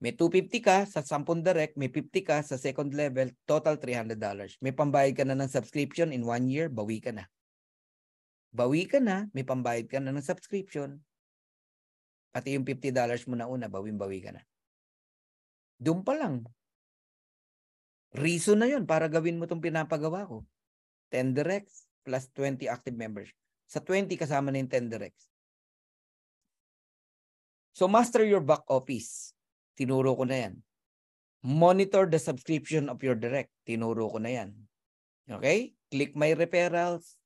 May 250 ka sa 10 direct, may 50 ka sa second level, total $300. May pambayad ka na ng subscription in one year, bawi ka na. Bawi ka na, may pambayad ka na ng subscription. Pati yung $50 mo na una, bawin-bawi ka na. Doon pa lang. Reason na yon para gawin mo itong pinapagawa ko. 10 directs plus 20 active members. Sa 20, kasama na yung 10 directs. So master your back office Tinuro ko na yan. Monitor the subscription of your direct. Tinuro ko na yan. Okay? Click my referrals.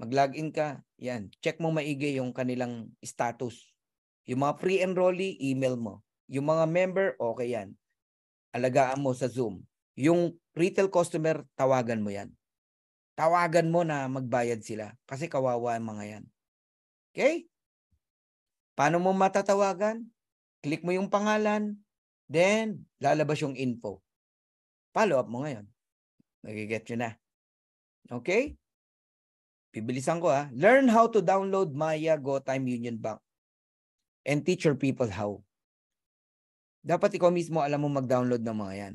Mag-login ka. Yan. Check mo maigi yung kanilang status. Yung mga free enrollee, email mo. Yung mga member, okay yan. Alagaan mo sa Zoom. Yung retail customer, tawagan mo yan. Tawagan mo na magbayad sila kasi kawawa ang mga yan. Okay? Paano mo matatawagan? Click mo yung pangalan, then lalabas yung info. Follow up mo ngayon. Nagiget nyo na. Okay? Pibilisan ko ha. Learn how to download Maya GoTime Union Bank and teach your people how. Dapat ikaw mismo alam mo mag-download ng mga yan.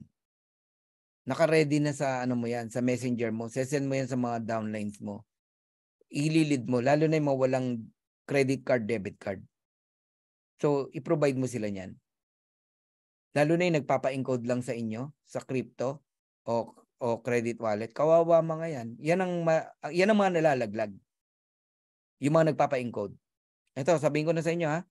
Naka-ready na sa ano mo yan, sa messenger mo. Sesend mo yan sa mga downlines mo. Ililid mo, lalo na yung mga walang credit card, debit card. So, i-provide mo sila niyan. Lalo na yung nagpapa-encode lang sa inyo sa crypto o, o credit wallet. Kawawa mga yan. Yan ang, ma, yan ang mga nalalaglag. Yung mga nagpapa-encode. Ito, sabihin ko na sa inyo ha.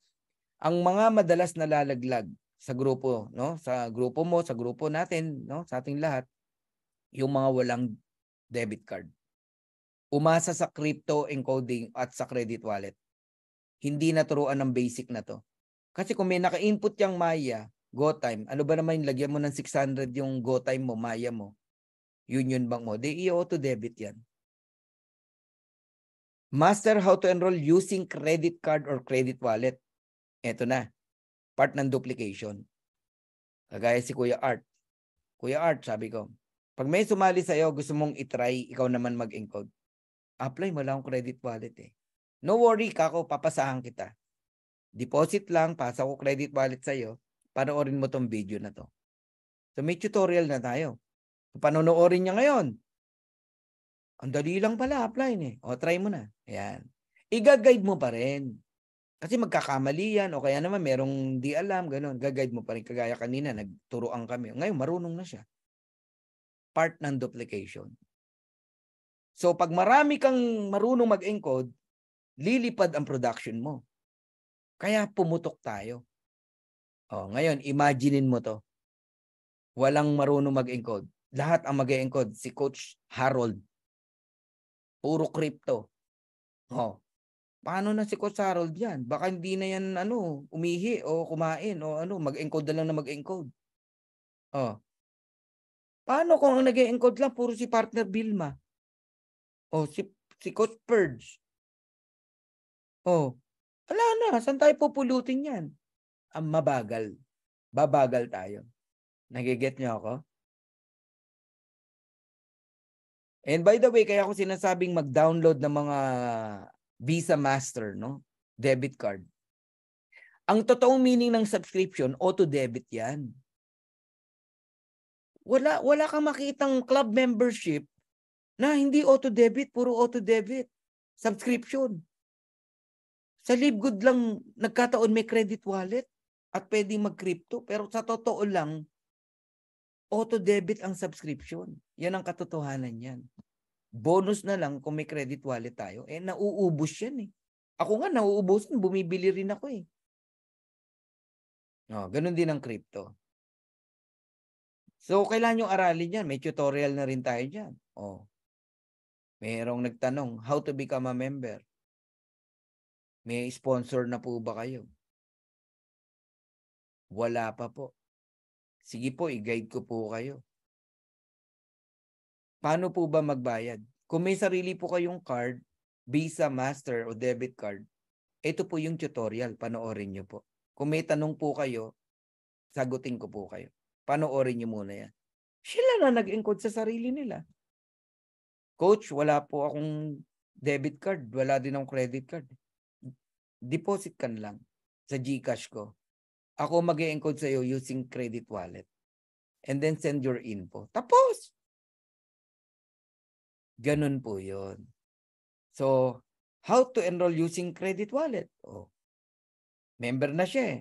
Ang mga madalas nalalaglag sa grupo, no? Sa grupo mo, sa grupo natin, no? Sa ating lahat, yung mga walang debit card. Umasa sa crypto encoding at sa credit wallet. Hindi naturuan ng basic na to. Kasi kung may naka-input yung Maya, go time, ano ba naman lagyan mo ng 600 yung go time mo, Maya mo, Union Bank mo, di i-auto-debit yan. Master how to enroll using credit card or credit wallet. Ito na, part ng duplication. Kagaya si Kuya Art. Kuya Art, sabi ko, pag may sumali sa'yo, gusto mong itry, ikaw naman mag-encode. Apply mo lang credit wallet eh. No worry, kako, papasahan kita. Deposit lang, pasa ko credit wallet sa'yo, panoorin mo tong video na to. So may tutorial na tayo. So, panonoorin niya ngayon. Ang dali lang pala, apply eh. O, try mo na. Ayan. Iga-guide mo pa rin. Kasi magkakamali yan o kaya naman merong di alam, ganun. Gagide mo pa rin. Kagaya kanina, nagturoan kami. Ngayon, marunong na siya. Part ng duplication. So, pag marami kang marunong mag-encode, lilipad ang production mo. Kaya pumutok tayo. Oh, ngayon, imaginein mo to. Walang marunong mag-encode. Lahat ang mag-encode. Si Coach Harold. Puro crypto. Oh. Paano na si Coach Harold yan? Baka hindi na yan ano, umihi o kumain o ano, mag-encode na lang na mag-encode. Oh. Paano kung ang nag-encode lang puro si partner Bilma? Oh, si si Coach Purge. Oh. Wala na, saan tayo pupulutin yan? Ang ah, mabagal. Babagal tayo. Nagiget niyo ako? And by the way, kaya ako sinasabing mag-download ng mga Visa Master, no? Debit card. Ang totoong meaning ng subscription, auto-debit yan. Wala, wala kang makitang club membership na hindi auto-debit, puro auto-debit. Subscription. Sa LiveGood lang, nagkataon may credit wallet at pwede mag-crypto. Pero sa totoo lang, auto-debit ang subscription. Yan ang katotohanan yan. Bonus na lang kung may credit wallet tayo. Eh, nauubos yan eh. Ako nga, nauubusan. Bumibili rin ako eh. Oh, ganun din ang crypto. So, kailan yung aralin yan. May tutorial na rin tayo dyan. Oh. Merong nagtanong, how to become a member. May sponsor na po ba kayo? Wala pa po. Sige po, i-guide ko po kayo. Paano po ba magbayad? Kung may sarili po kayong card, Visa, Master o debit card, ito po yung tutorial. Panoorin nyo po. Kung may tanong po kayo, sagutin ko po kayo. Panoorin nyo muna yan. Sila na nag-encode sa sarili nila. Coach, wala po akong debit card. Wala din akong credit card deposit ka na lang sa GCash ko. Ako mag encode sa iyo using credit wallet. And then send your info. Tapos! Ganun po yon. So, how to enroll using credit wallet? Oh, member na siya eh.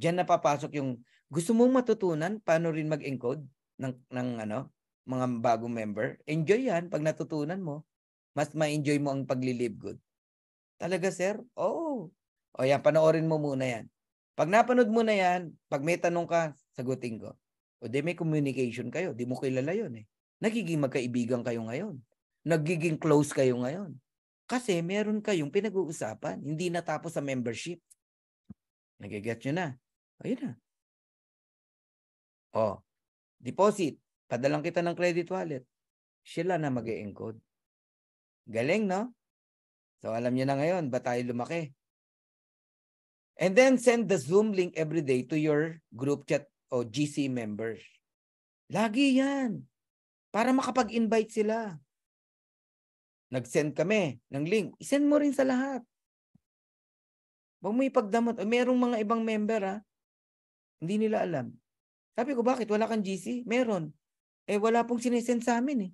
Diyan na napapasok yung gusto mong matutunan paano rin mag-encode ng, ng ano, mga bagong member. Enjoy yan pag natutunan mo. Mas ma-enjoy mo ang pagli-live good Talaga, sir? Oo. Oh. O yan, panoorin mo muna yan. Pag napanood mo na yan, pag may tanong ka, sagutin ko. O di may communication kayo. Di mo kilala yon eh. Nagiging magkaibigan kayo ngayon. Nagiging close kayo ngayon. Kasi meron kayong pinag-uusapan. Hindi natapos sa membership. Nagiget nyo na. Ayun na. O, deposit. Padalang kita ng credit wallet. Sila na mag encode Galing, no? So alam niyo na ngayon ba tayo lumaki. And then send the Zoom link every day to your group chat o GC members. Lagi yan. Para makapag-invite sila. Nag-send kami ng link. I-send mo rin sa lahat. Huwag mo ipagdamot. Eh, merong mga ibang member ha. Ah. Hindi nila alam. Sabi ko, bakit? Wala kang GC? Meron. Eh, wala pong sinisend sa amin eh.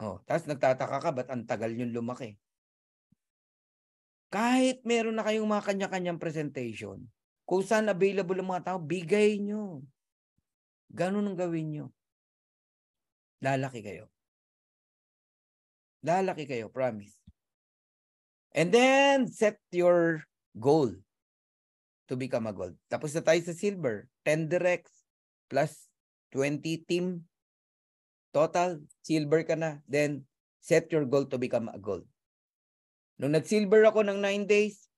Oh, tapos nagtataka ka, ba't ang tagal yung lumaki? Kahit meron na kayong mga kanya-kanyang presentation, kung saan available ang mga tao, bigay nyo. Ganun ang gawin nyo. Lalaki kayo. Lalaki kayo, promise. And then, set your goal to become a gold. Tapos na tayo sa silver. 10 directs plus 20 team. Total, silver ka na. Then, set your goal to become a gold. Nung nag-silver ako ng 9 days,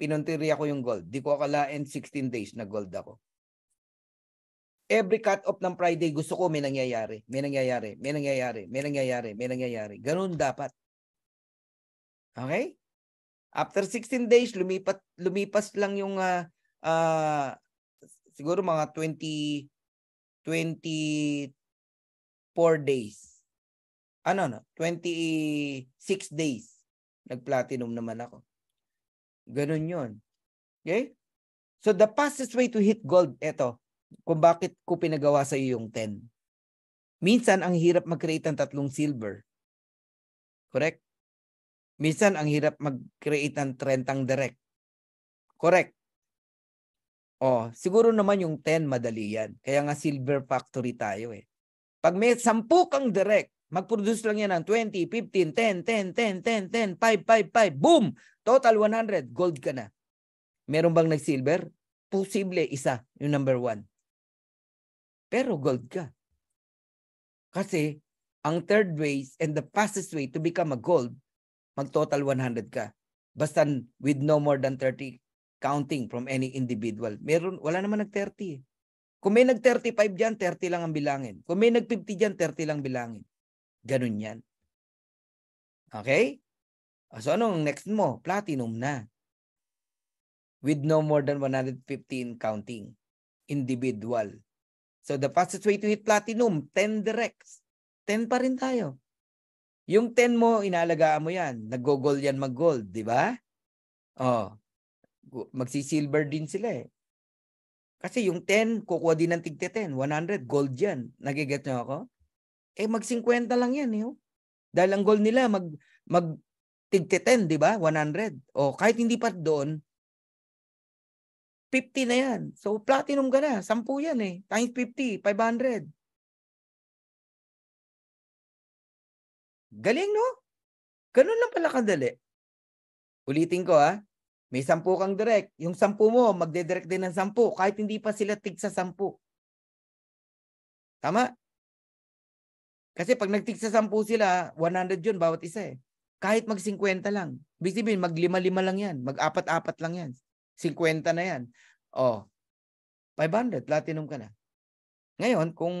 pinontiriya ko yung gold. Di ko akalain 16 days na gold ako. Every cut-off ng Friday, gusto ko may nangyayari, may nangyayari, may nangyayari, may nangyayari, may nangyayari. Ganun dapat. Okay? After 16 days, lumipat, lumipas lang yung uh, uh, siguro mga 20, 24 days ano no, 26 days. Nag-platinum naman ako. Ganun yon Okay? So the fastest way to hit gold, eto, kung bakit ko pinagawa sa iyo yung 10. Minsan, ang hirap mag-create ng tatlong silver. Correct? Minsan, ang hirap mag-create ng 30 direct. Correct? Oh, siguro naman yung 10 madali yan. Kaya nga silver factory tayo eh. Pag may 10 kang direct, Mag-produce lang yan ng 20, 15, 10, 10, 10, 10, 10, 5, 5, 5. Boom! Total 100. Gold ka na. Meron bang nag-silver? Posible isa, yung number one. Pero gold ka. Kasi ang third way and the fastest way to become a gold, mag-total 100 ka. Basta with no more than 30 counting from any individual. Meron, wala naman nag-30. Eh. Kung may nag-35 dyan, 30 lang ang bilangin. Kung may nag-50 dyan, 30 lang bilangin. Ganun yan. Okay? Ah, so anong next mo? Platinum na. With no more than 150 counting. Individual. So the fastest way to hit platinum, 10 directs. 10 pa rin tayo. Yung 10 mo, inaalagaan mo yan. Nag-goal yan mag-gold, di ba? Oh. magsi-silver din sila eh. Kasi yung 10, kukuha din ng tigte 10. 100, gold yan. Nagiget nyo ako? Eh mag-50 lang yan, eh. Oh. Dahil ang goal nila mag mag tig 10, 'di ba? 100. O kahit hindi pa doon 50 na yan. So platinum ka na, 10 yan eh. Times 50, 500. Galing no? Ganun lang pala kadali. Ulitin ko ha. May 10 kang direct. Yung 10 mo, magdedirect din ng 10 kahit hindi pa sila tig sa 10. Tama? Kasi pag sa 10 sila, 100 yun bawat isa eh. Kahit mag 50 lang. Ibig sabihin, mag 5-5 lang yan. Mag 4-4 lang yan. 50 na yan. O, 500, platinum ka na. Ngayon, kung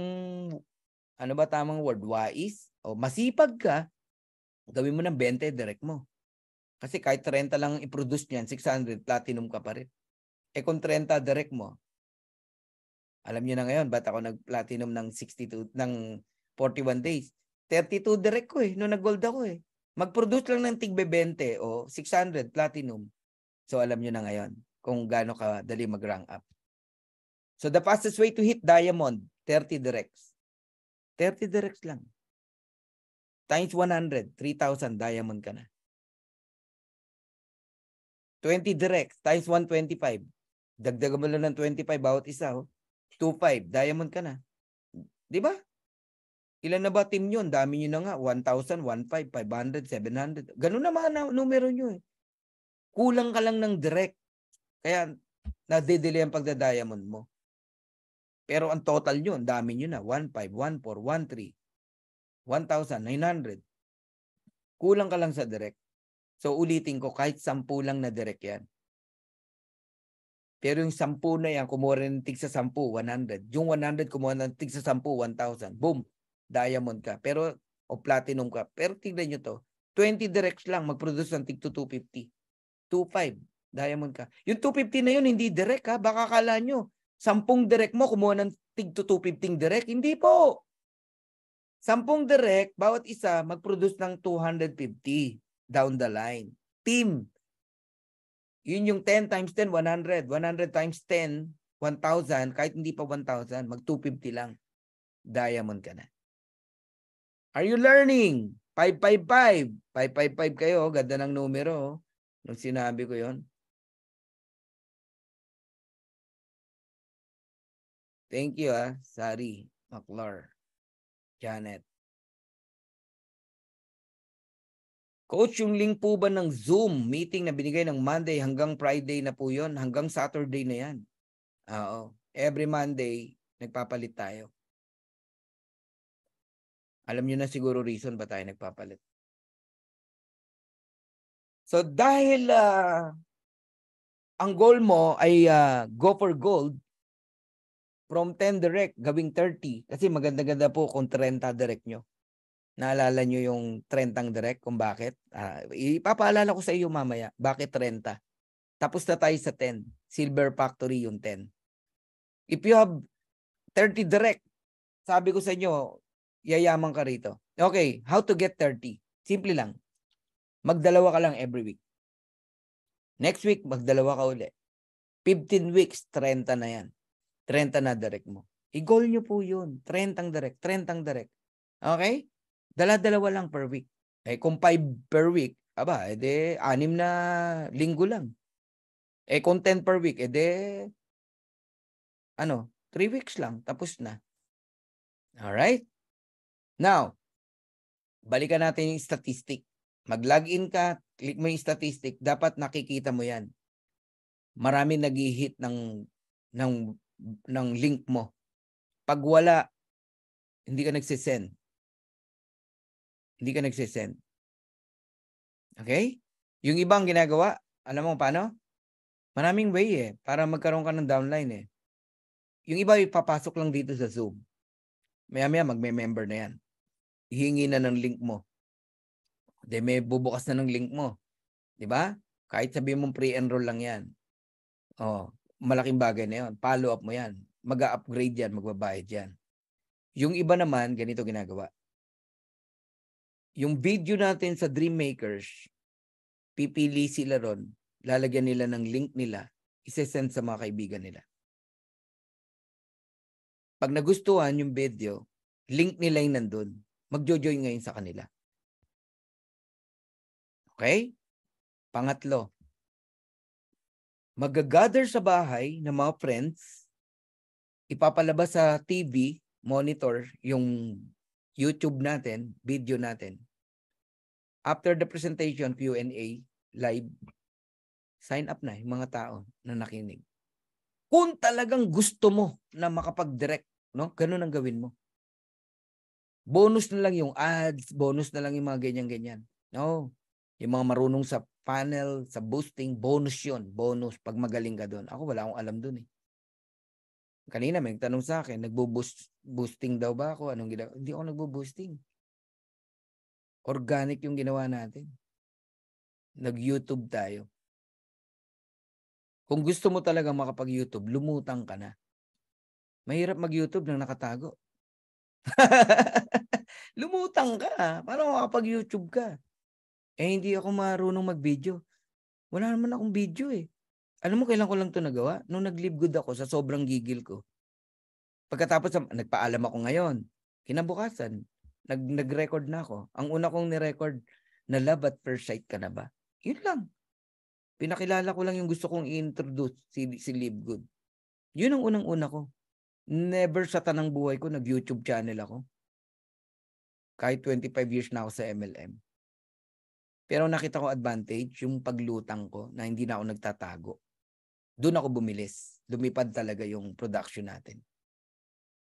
ano ba tamang word? Wais? O oh, masipag ka, gawin mo ng 20, direct mo. Kasi kahit 30 lang i-produce niyan, 600, platinum ka pa rin. E kung 30, direct mo. Alam niyo na ngayon, ba't ako nag-platinum ng 62, ng 41 days. 32 direct ko eh, nung nag-gold ako eh. Mag-produce lang ng tigbe 20 o 600 platinum. So alam nyo na ngayon kung gaano kadali mag-rank up. So the fastest way to hit diamond, 30 directs. 30 directs lang. Times 100, 3,000 diamond ka na. 20 directs times 125. Dagdagan mo lang ng 25 bawat isa. Oh. 2.5, diamond ka na. Di ba? Ilan na ba team nyo? dami nyo na nga. 1,000, 1,500, 500, 700. Ganun naman ang numero nyo eh. Kulang ka lang ng direct. Kaya nadidelay ang pagda-diamond mo. Pero ang total nyo, ang dami nyo na. 1,500, 1,400, 1,300, 1,900. Kulang ka lang sa direct. So ulitin ko, kahit 10 lang na direct yan. Pero yung 10 na yan, kumuha rin ng tig sa 10, 100. Yung 100, kumuha ng tig sa 10, 1,000. Boom! diamond ka pero o platinum ka. Pero tingnan niyo to, 20 directs lang mag-produce ng tig 250. 25 diamond ka. Yung 250 na yun hindi direct ha. Baka kala nyo, 10 direct mo kumuha ng tig to 250 direct. Hindi po. 10 direct, bawat isa mag-produce ng 250 down the line. Team. Yun yung 10 times 10, 100. 100 times 10, 1,000. Kahit hindi pa 1,000, mag 250 lang. Diamond ka na. Are you learning? 555. 555 kayo. Oh, ganda ng numero. Oh. Nung sinabi ko yon. Thank you ah. Sari, Maclar, Janet. Coach, yung link po ba ng Zoom meeting na binigay ng Monday hanggang Friday na po yon hanggang Saturday na yan? Ah, Oo. Oh. Every Monday, nagpapalit tayo. Alam nyo na siguro reason ba tayo nagpapalit. So dahil uh, ang goal mo ay uh, go for gold from 10 direct gawing 30 kasi maganda-ganda po kung 30 direct nyo. Naalala nyo yung 30 direct kung bakit? Uh, ipapaalala ko sa iyo mamaya bakit 30. Tapos na tayo sa 10. Silver Factory yung 10. If you have 30 direct, sabi ko sa inyo, yayaman ka rito. Okay, how to get 30? Simple lang. Magdalawa ka lang every week. Next week, magdalawa ka uli. 15 weeks, 30 na yan. 30 na direct mo. I-goal nyo po yun. 30 ang direct, 30 ang direct. Okay? Dala-dalawa lang per week. Eh, kung 5 per week, aba, edi 6 na linggo lang. Eh, kung 10 per week, edi ano, 3 weeks lang. Tapos na. Alright? Now, balikan natin yung statistic. Mag-login ka, click mo yung statistic, dapat nakikita mo yan. Marami nag-hit ng, ng, ng link mo. Pag wala, hindi ka nagsisend. Hindi ka nagsisend. Okay? Yung ibang ginagawa, alam mo paano? Maraming way eh, para magkaroon ka ng downline eh. Yung iba, ipapasok lang dito sa Zoom. Maya-maya, magme-member na yan hingi na ng link mo. Hindi, may bubukas na ng link mo. Di ba? Kahit sabihin mong pre-enroll lang yan. Oh, malaking bagay na 'yon. Follow up mo yan. Mag-upgrade a yan, magbabayad yan. Yung iba naman, ganito ginagawa. Yung video natin sa Dream Makers, pipili sila ron, lalagyan nila ng link nila, isesend sa mga kaibigan nila. Pag nagustuhan yung video, link nila yung nandun magjo-join ngayon sa kanila. Okay? Pangatlo, magagather sa bahay ng mga friends, ipapalabas sa TV, monitor yung YouTube natin, video natin. After the presentation, Q&A, live, sign up na yung mga tao na nakinig. Kung talagang gusto mo na makapag-direct, no? ganun ang gawin mo. Bonus na lang yung ads, bonus na lang yung mga ganyan-ganyan. No? Yung mga marunong sa panel, sa boosting, bonus yon Bonus pag magaling ka doon. Ako wala akong alam doon eh. Kanina may tanong sa akin, nagbo-boosting daw ba ako? Anong ginawa? Hindi ako nagbo-boosting. Organic yung ginawa natin. Nag-YouTube tayo. Kung gusto mo talaga makapag-YouTube, lumutang ka na. Mahirap mag-YouTube nang nakatago. Lumutang ka. Paano makapag-YouTube ka? Eh, hindi ako marunong mag-video. Wala naman akong video eh. Alam mo, kailan ko lang to nagawa? Nung nag-live good ako sa sobrang gigil ko. Pagkatapos, nagpaalam ako ngayon. Kinabukasan, nag, nag-record na ako. Ang una kong ni-record, na love at first sight ka na ba? Yun lang. Pinakilala ko lang yung gusto kong i-introduce si, si Live Good. Yun ang unang-una ko never sa tanang buhay ko nag-YouTube channel ako. Kahit 25 years na ako sa MLM. Pero nakita ko advantage yung paglutang ko na hindi na ako nagtatago. Doon ako bumilis. Lumipad talaga yung production natin.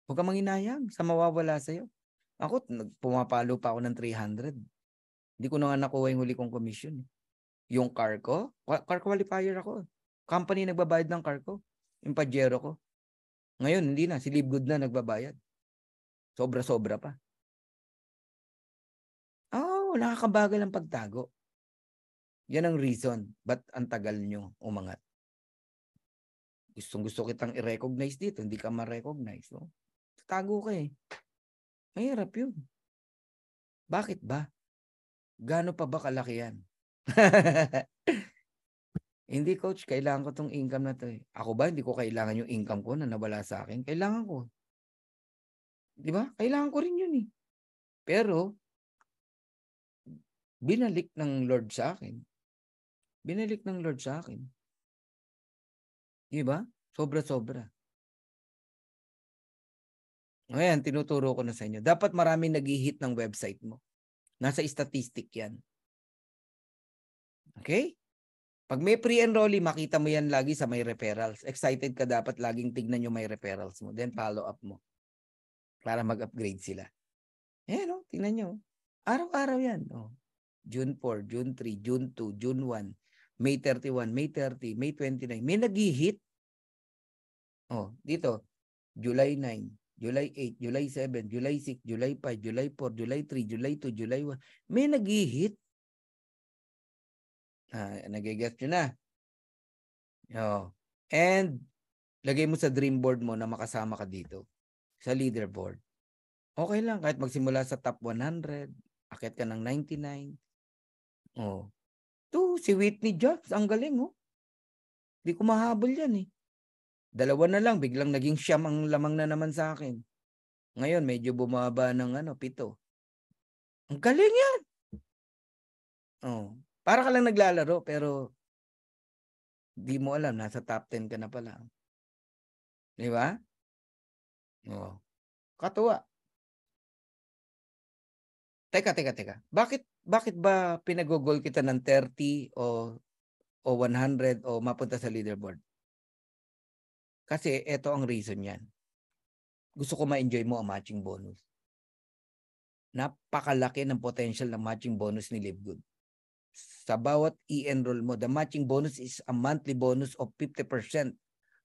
Huwag kang manginayang sa mawawala sa'yo. Ako, pumapalo pa ako ng 300. Hindi ko na nga nakuha yung huli kong commission. Yung car ko, car qualifier ako. Company nagbabayad ng car ko. Yung Pajero ko. Ngayon, hindi na. Si Libgood na nagbabayad. Sobra-sobra pa. oh, nakakabagal ang pagtago. Yan ang reason but ang tagal nyo umangat. Gustong gusto kitang i-recognize dito, hindi ka ma-recognize. No? Oh. Tago ka eh. Mahirap yun. Bakit ba? Gano pa ba kalaki yan? Hindi coach, kailangan ko tong income na to eh. Ako ba, hindi ko kailangan yung income ko na nawala sa akin? Kailangan ko. Di ba? Kailangan ko rin yun eh. Pero, binalik ng Lord sa akin. Binalik ng Lord sa akin. Di ba? Sobra-sobra. Ayan, tinuturo ko na sa inyo. Dapat marami nag-hit ng website mo. Nasa statistic yan. Okay? Pag may pre-enrollee, makita mo yan lagi sa may referrals. Excited ka dapat laging tignan yung may referrals mo. Then follow up mo. Para mag-upgrade sila. Ayan eh, o, oh, tingnan nyo. Araw-araw yan. Oh. June 4, June 3, June 2, June 1, May 31, May 30, May 29. May nag-hit. Oh, dito. July 9, July 8, July 7, July 6, July 5, July 4, July 3, July 2, July 1. May nag-hit. Ah, Nag-get nyo na. Oh. And lagay mo sa dream board mo na makasama ka dito sa leaderboard. Okay lang kahit magsimula sa top 100, akit ka ng 99. Oh. To si Whitney Jobs, ang galing oh. Hindi ko mahabol 'yan eh. Dalawa na lang biglang naging siyam ang lamang na naman sa akin. Ngayon medyo bumaba ng ano, pito. Ang galing 'yan. Oh. Para ka lang naglalaro pero di mo alam nasa top 10 ka na pala. Di ba? Oo. Katuwa. Teka, teka, teka. Bakit bakit ba pinagogol kita ng 30 o o 100 o mapunta sa leaderboard? Kasi ito ang reason niyan. Gusto ko ma-enjoy mo ang matching bonus. Napakalaki ng potential ng matching bonus ni Livegood sa bawat i-enroll mo. The matching bonus is a monthly bonus of 50%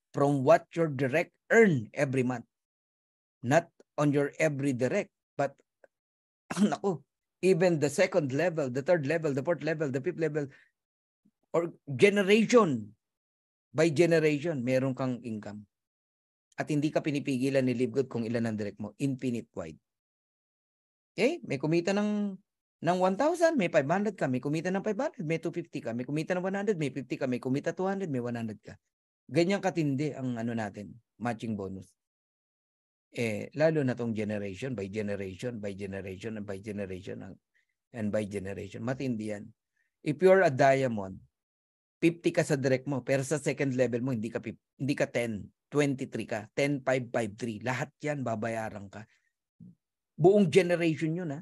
from what your direct earn every month. Not on your every direct, but ah, naku, even the second level, the third level, the fourth level, the fifth level, or generation by generation, meron kang income. At hindi ka pinipigilan ni Livgood kung ilan ang direct mo. Infinite wide. Okay? May kumita ng ng 1,000, may 500 ka, may kumita ng 500, may 250 ka, may kumita ng 100, may 50 ka, may kumita 200, may 100 ka. Ganyan katindi ang ano natin, matching bonus. Eh, lalo na tong generation by generation by generation and by generation and by generation. Matindi yan. If you're a diamond, 50 ka sa direct mo, pero sa second level mo, hindi ka, hindi ka 10, 23 ka, 10, 5, 5, 3. Lahat yan, babayaran ka. Buong generation yun, ha?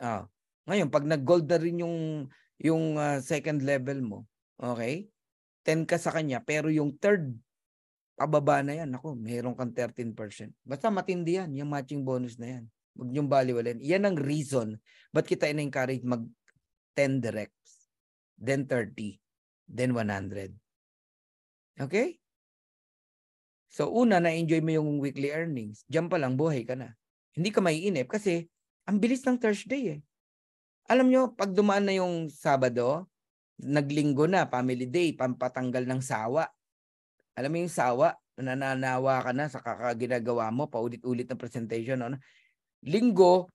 Ah, ah. Ngayon, pag nag-gold na rin yung, yung uh, second level mo, okay? 10 ka sa kanya, pero yung third, pababa na yan. Ako, meron kang 13%. Basta matindi yan, yung matching bonus na yan. Huwag niyong baliwalin. Yan ang reason ba't kita in-encourage mag 10 directs, then 30, then 100. Okay? So una, na-enjoy mo yung weekly earnings. Diyan pa lang, buhay ka na. Hindi ka maiinip kasi ang bilis ng Thursday eh. Alam nyo, pag dumaan na yung Sabado, naglinggo na, family day, pampatanggal ng sawa. Alam mo yung sawa, nananawa ka na sa kakaginagawa mo, paulit-ulit na presentation. Ano? Linggo,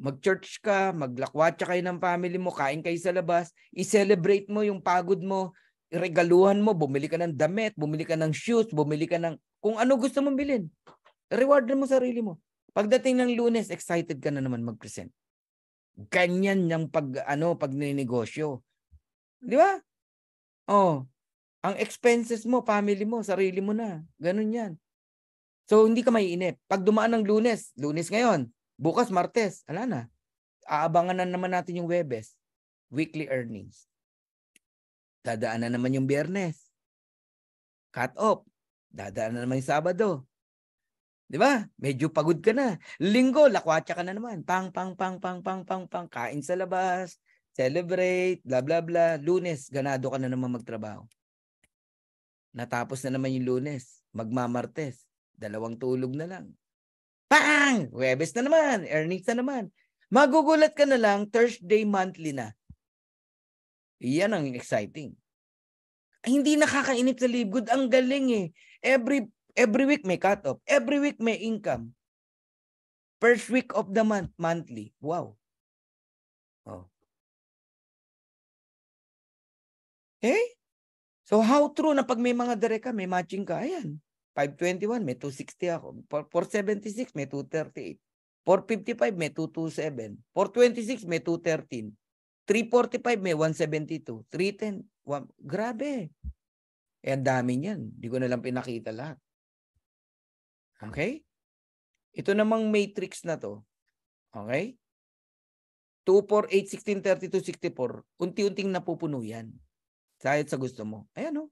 mag-church ka, maglakwatsa kayo ng family mo, kain kayo sa labas, i-celebrate mo yung pagod mo, regaluhan mo, bumili ka ng damit, bumili ka ng shoes, bumili ka ng kung ano gusto mong bilhin. Reward mo sarili mo. Pagdating ng lunes, excited ka na naman mag-present ganyan yung pag ano pag ninegosyo. 'Di ba? Oh, ang expenses mo, family mo, sarili mo na. Ganun 'yan. So hindi ka maiinip. Pag dumaan ng Lunes, Lunes ngayon, bukas Martes, ala na. Aabangan na naman natin yung Webes, weekly earnings. Dadaan na naman yung Biyernes. Cut off. Dadaan na naman yung Sabado. Di ba? Medyo pagod ka na. Linggo, lakwatsa ka na naman. Pang, pang, pang, pang, pang, pang, pang. Kain sa labas, celebrate, bla, bla, bla. Lunes, ganado ka na naman magtrabaho. Natapos na naman yung lunes. Magmamartes. Dalawang tulog na lang. Pang! Webes na naman. Earnings na naman. Magugulat ka na lang, Thursday monthly na. Iyan ang exciting. Ay, hindi nakakainip sa libgod. Ang galing eh. Every Every week may cut-off. Every week may income. First week of the month, monthly. Wow. Oh. Eh? Okay? So how true na pag may mga dere ka, may matching ka? Ayan. 521, may 260 ako. 476, may 238. 455, may 227. 426, may 213. 345, may 172. 310, one, grabe. Eh, ang dami niyan. Hindi ko na lang pinakita lahat. Okay? Ito namang matrix na to. Okay? 2, 4, 8, 16, 32, 64. Unti-unting napupuno yan. Sayat sa gusto mo. Ayan o. Oh.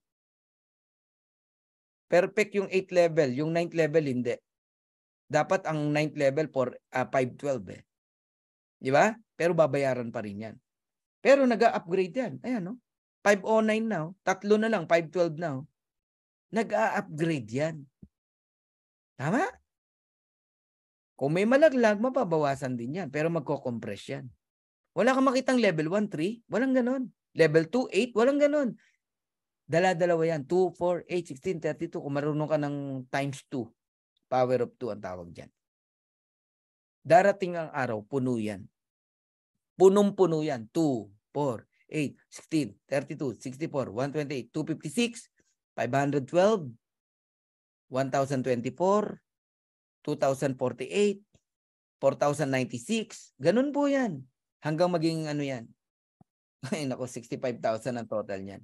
Perfect yung 8 level. Yung 9th level, hindi. Dapat ang 9th level for uh, ah, 512 eh. Di ba? Pero babayaran pa rin yan. Pero nag-upgrade yan. Ayan o. Oh. 509 now. Tatlo na lang. 512 now. Nag-upgrade a yan. Tama? Kung may malaglag, mapabawasan din yan. Pero magko-compress yan. Wala kang makitang level 1, 3. Walang ganon. Level 2, 8. Walang ganon. Dala-dalawa yan. 2, 4, 8, 16, 32. Kung marunong ka ng times 2. Power of 2 ang tawag dyan. Darating ang araw, puno yan. Punong-puno yan. 2, 4, 8, 16, 32, 64, 128, 256, 512, 1,024, 2,048, 4,096. Ganun po yan. Hanggang maging ano yan. Ay nako, 65,000 ang total niyan.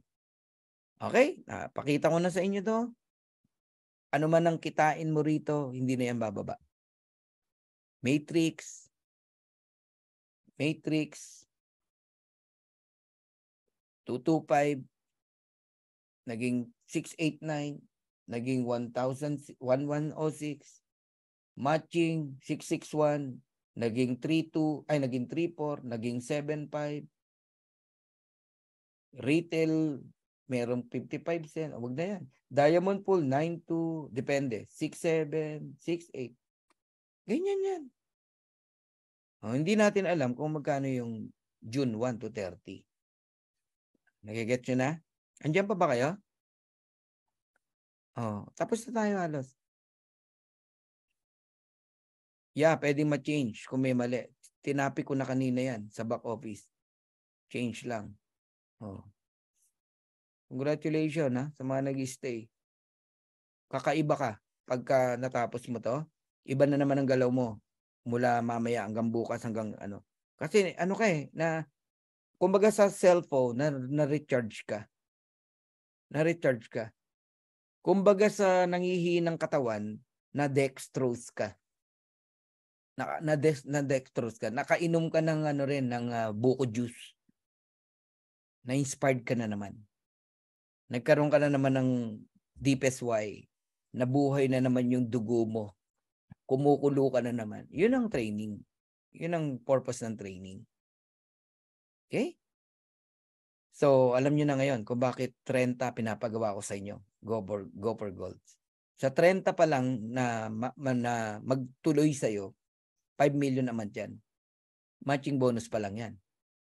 Okay? Ah, pakita ko na sa inyo to. Ano man ang kitain mo rito, hindi na yan bababa. Matrix. Matrix. 225. Naging 689 naging 1,106. Matching, 661, naging 32, ay naging 34, naging 75. Retail, merong 55 cent. Huwag oh, na yan. Diamond pool, 92, depende. 6768 68. Ganyan yan. Oh, hindi natin alam kung magkano yung June 1 to 30. Nagiget nyo na? Andiyan pa ba kayo? Oh, tapos na tayo halos. Yeah, pwedeng ma-change kung may mali. Tinapi ko na kanina yan sa back office. Change lang. Oh. Congratulations ha, sa mga nag-stay. Kakaiba ka pagka natapos mo to. Iba na naman ang galaw mo mula mamaya hanggang bukas hanggang ano. Kasi ano ka eh, na kumbaga sa cellphone na, na recharge ka. Na recharge ka. Kumbaga sa ng katawan, na dextrose ka. Na, na, des, na dextrose ka. Nakainom ka ng ano rin, ng uh, buko juice. Na-inspired ka na naman. Nagkaroon ka na naman ng deepest why. Nabuhay na naman yung dugo mo. Kumukulo ka na naman. Yun ang training. Yun ang purpose ng training. Okay? So, alam nyo na ngayon kung bakit 30 pinapagawa ko sa inyo gopher, gopher gold. Sa 30 pa lang na, na magtuloy sa'yo, 5 million naman yan. Matching bonus pa lang yan.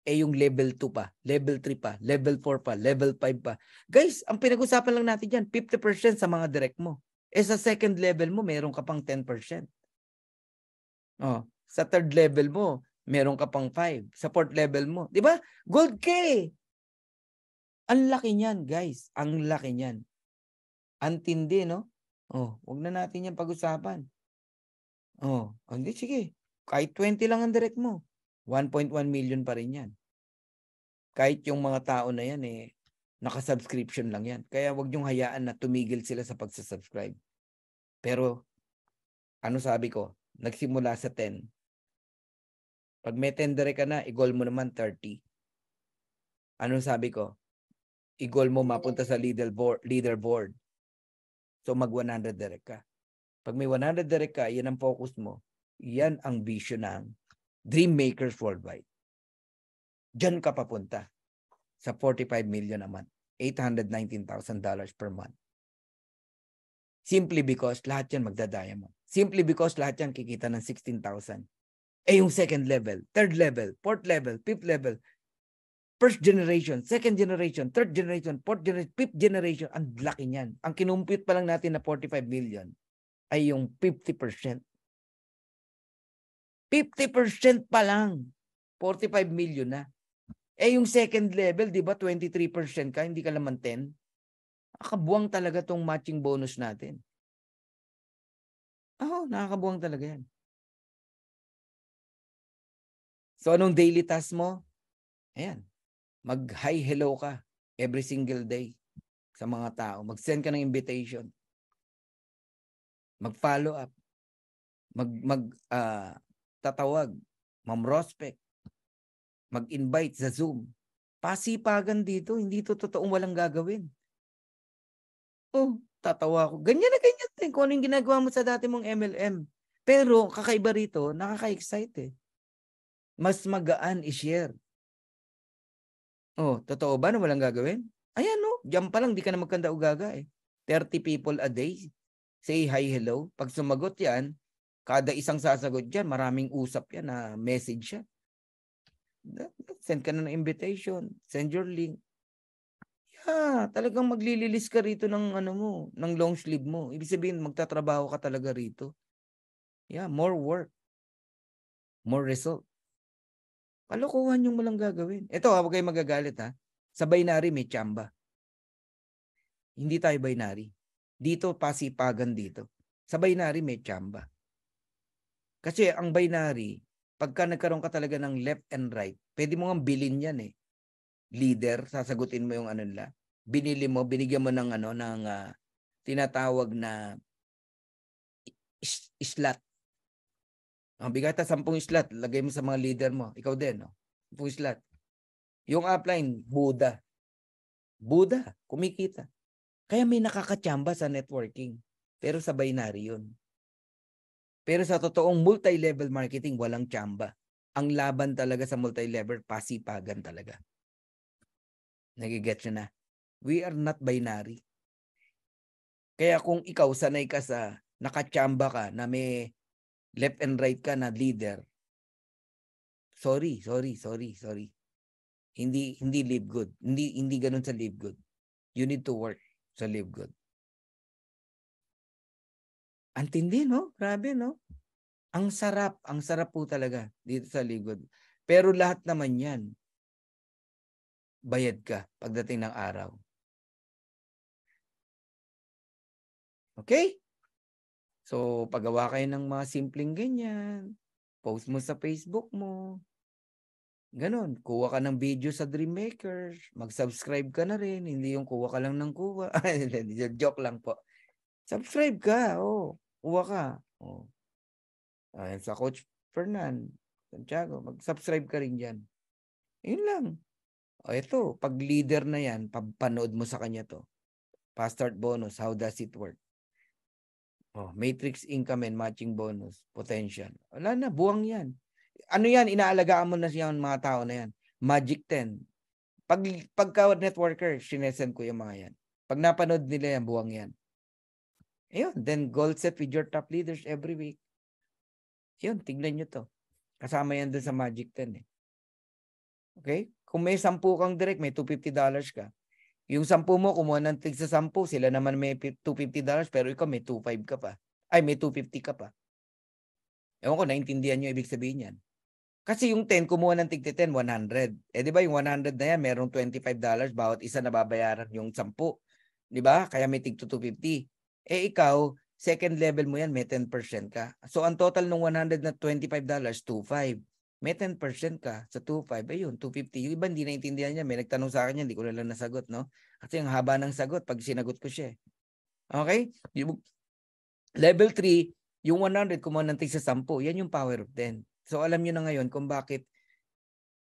Eh yung level 2 pa, level 3 pa, level 4 pa, level 5 pa. Guys, ang pinag-usapan lang natin dyan, 50% sa mga direct mo. Eh sa second level mo, meron ka pang 10%. Oh, sa third level mo, meron ka pang 5. Sa fourth level mo, 'di ba? Gold K. Ang laki niyan, guys. Ang laki niyan. Antindi, no? Oh, wag na natin 'yang pag-usapan. Oh, hindi, sige. Kahit 20 lang ang direct mo. 1.1 million pa rin yan. Kahit yung mga tao na yan, eh, naka-subscription lang yan. Kaya wag yung hayaan na tumigil sila sa pagsasubscribe. Pero, ano sabi ko? Nagsimula sa 10. Pag may 10 direct ka na, i-goal mo naman 30. Ano sabi ko? I-goal mo mapunta sa leaderboard. leaderboard So mag 100 direct ka. Pag may 100 direct ka, yan ang focus mo. Yan ang vision ng Dream Makers Worldwide. Diyan ka papunta sa 45 million a month. $819,000 per month. Simply because lahat yan magda-diamond. Simply because lahat yan kikita ng 16,000. Eh yung second level, third level, fourth level, fifth level, first generation, second generation, third generation, fourth generation, fifth generation, ang laki niyan. Ang kinumpute pa lang natin na 45 million ay yung 50%. 50% pa lang, 45 million na. Eh yung second level, di ba 23% ka, hindi ka naman 10? Nakabuwang talaga tong matching bonus natin. Oo, oh, nakakabuwang talaga yan. So anong daily task mo? Ayan, Mag-hi hello ka every single day sa mga tao. Mag-send ka ng invitation. Mag-follow up. Mag mag uh, tatawag, mam-prospect. Mag-invite sa Zoom. Pasipagan dito, hindi to totoong walang gagawin. Oh, tatawa ako. Ganyan na ganyan din kung ano yung ginagawa mo sa dati mong MLM. Pero kakaiba rito, nakaka-excite eh. Mas magaan i-share Oh, totoo ba na walang gagawin? Ayan no, diyan pa lang di ka na magkanda ugaga eh. 30 people a day. Say hi, hello. Pag sumagot yan, kada isang sasagot dyan, maraming usap yan na message siya. Send ka na ng invitation. Send your link. Yeah, talagang maglililis ka rito ng ano mo, ng long sleeve mo. Ibig sabihin, magtatrabaho ka talaga rito. Yeah, more work. More result. Kalokohan yung walang gagawin. Ito, huwag kayong magagalit ha. Sa binary may chamba. Hindi tayo binary. Dito, pasipagan dito. Sa binary may chamba. Kasi ang binary, pagka nagkaroon ka talaga ng left and right, pwede mo nga bilin yan eh. Leader, sasagutin mo yung ano nila. Binili mo, binigyan mo ng ano, ng uh, tinatawag na slot ang bigata, 10 slot. Lagay mo sa mga leader mo. Ikaw din, no? 10 slot. Yung upline, Buda. Buda, kumikita. Kaya may nakakatsamba sa networking. Pero sa binary yun. Pero sa totoong multi-level marketing, walang tsamba. Ang laban talaga sa multi-level, pasipagan talaga. Nagiget nyo na. We are not binary. Kaya kung ikaw sanay ka sa nakatsamba ka na may left and right ka na leader, sorry, sorry, sorry, sorry. Hindi hindi live good. Hindi hindi ganun sa live good. You need to work sa live good. Ang tindi, no? Grabe, no? Ang sarap. Ang sarap po talaga dito sa live good. Pero lahat naman yan, bayad ka pagdating ng araw. Okay? So, pagawa kayo ng mga simpleng ganyan. Post mo sa Facebook mo. Ganon. Kuha ka ng video sa Dreammaker. Mag-subscribe ka na rin. Hindi yung kuha ka lang ng kuha. Joke lang po. Subscribe ka. Oh. Kuha ka. Oh. Ayan sa Coach Fernan Santiago. Mag-subscribe ka rin dyan. Yun lang. O ito, pag leader na yan, panood mo sa kanya to. Past bonus, how does it work? Oh, matrix income and matching bonus potential. Wala na, buwang yan. Ano yan, inaalagaan mo na siyang mga tao na yan. Magic 10. Pag, pagka networker, sinesend ko yung mga yan. Pag napanood nila yan, buwang yan. Ayun, then goal set with your top leaders every week. Ayun, tignan nyo to. Kasama yan doon sa Magic 10 eh. Okay? Kung may 10 kang direct, may $250 ka. Yung sampu mo, kumuha ng tig sa sampu, sila naman may $250 pero ikaw may 2.5 ka pa. Ay, may 250 ka pa. Ewan ko, naintindihan nyo ibig sabihin yan. Kasi yung 10, kumuha ng tig 10, 100. Eh di ba yung 100 na yan, merong $25 dollars bawat isa na babayaran yung 10. Di ba? Kaya may tig 250. Eh ikaw, second level mo yan, may 10% ka. So ang total ng 100 na 25 dollars, $2.5 may 10% ka sa 2.5, ayun, 250. Yung iba hindi naintindihan niya. May nagtanong sa akin yan, hindi ko na lang nasagot, no? Kasi yung haba ng sagot pag sinagot ko siya. Eh. Okay? Yung, level 3, yung 100 kumonantig sa 10, yan yung power of 10. So alam niyo na ngayon kung bakit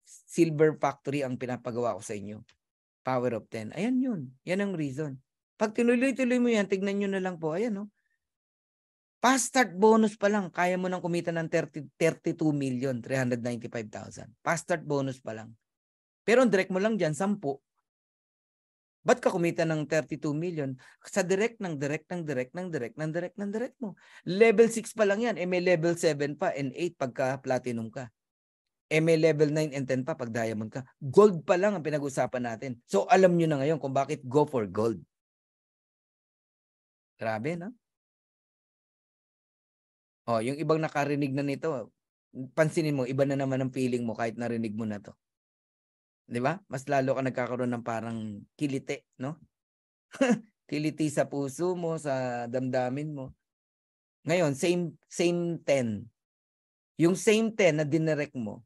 silver factory ang pinapagawa ko sa inyo. Power of 10. Ayan yun. Yan ang reason. Pag tinuloy-tuloy mo yan, tignan nyo na lang po. Ayan, no? Fast start bonus pa lang, kaya mo nang kumita ng 30, 32 million, 395,000. Fast start bonus pa lang. Pero ang direct mo lang dyan, 10. Ba't ka kumita ng 32 million? Sa direct ng direct ng direct ng direct ng direct ng direct mo. Level 6 pa lang yan. Eh may level 7 pa and 8 pagka platinum ka. Eh may level 9 and 10 pa pag diamond ka. Gold pa lang ang pinag-usapan natin. So alam nyo na ngayon kung bakit go for gold. Grabe, no? Oh, yung ibang nakarinig na nito, pansinin mo, iba na naman ang feeling mo kahit narinig mo na to. 'Di ba? Mas lalo ka nagkakaroon ng parang kilite, no? kiliti sa puso mo, sa damdamin mo. Ngayon, same same 10. Yung same 10 na dinirect mo,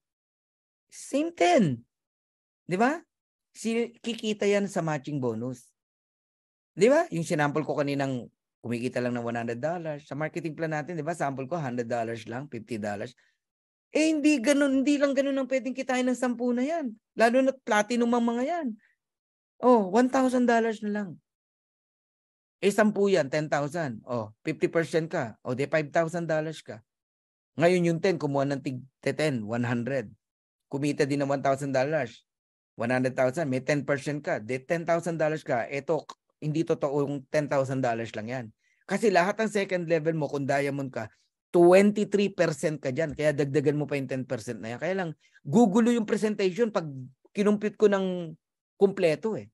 same 10. 'Di ba? Si kikita 'yan sa matching bonus. 'Di ba? Yung sinample ko kaninang kumikita lang ng $100. Sa marketing plan natin, di ba, sample ko, $100 lang, $50. Eh, hindi ganun, hindi lang ganun ang pwedeng kitain ng sampu na yan. Lalo na platinum ang mga yan. Oh, $1,000 na lang. Eh, sampu yan, 10,000. Oh, 50% ka. O, oh, di $5,000 ka. Ngayon yung 10, kumuha ng tig 10, 100. Kumita din ng $1,000. 100,000, may 10% ka. Di $10,000 ka. Ito, hindi totoong $10,000 lang yan. Kasi lahat ng second level mo, kung diamond ka, 23% ka dyan. Kaya dagdagan mo pa yung 10% na yan. Kaya lang, gugulo yung presentation pag kinumpit ko ng kumpleto eh.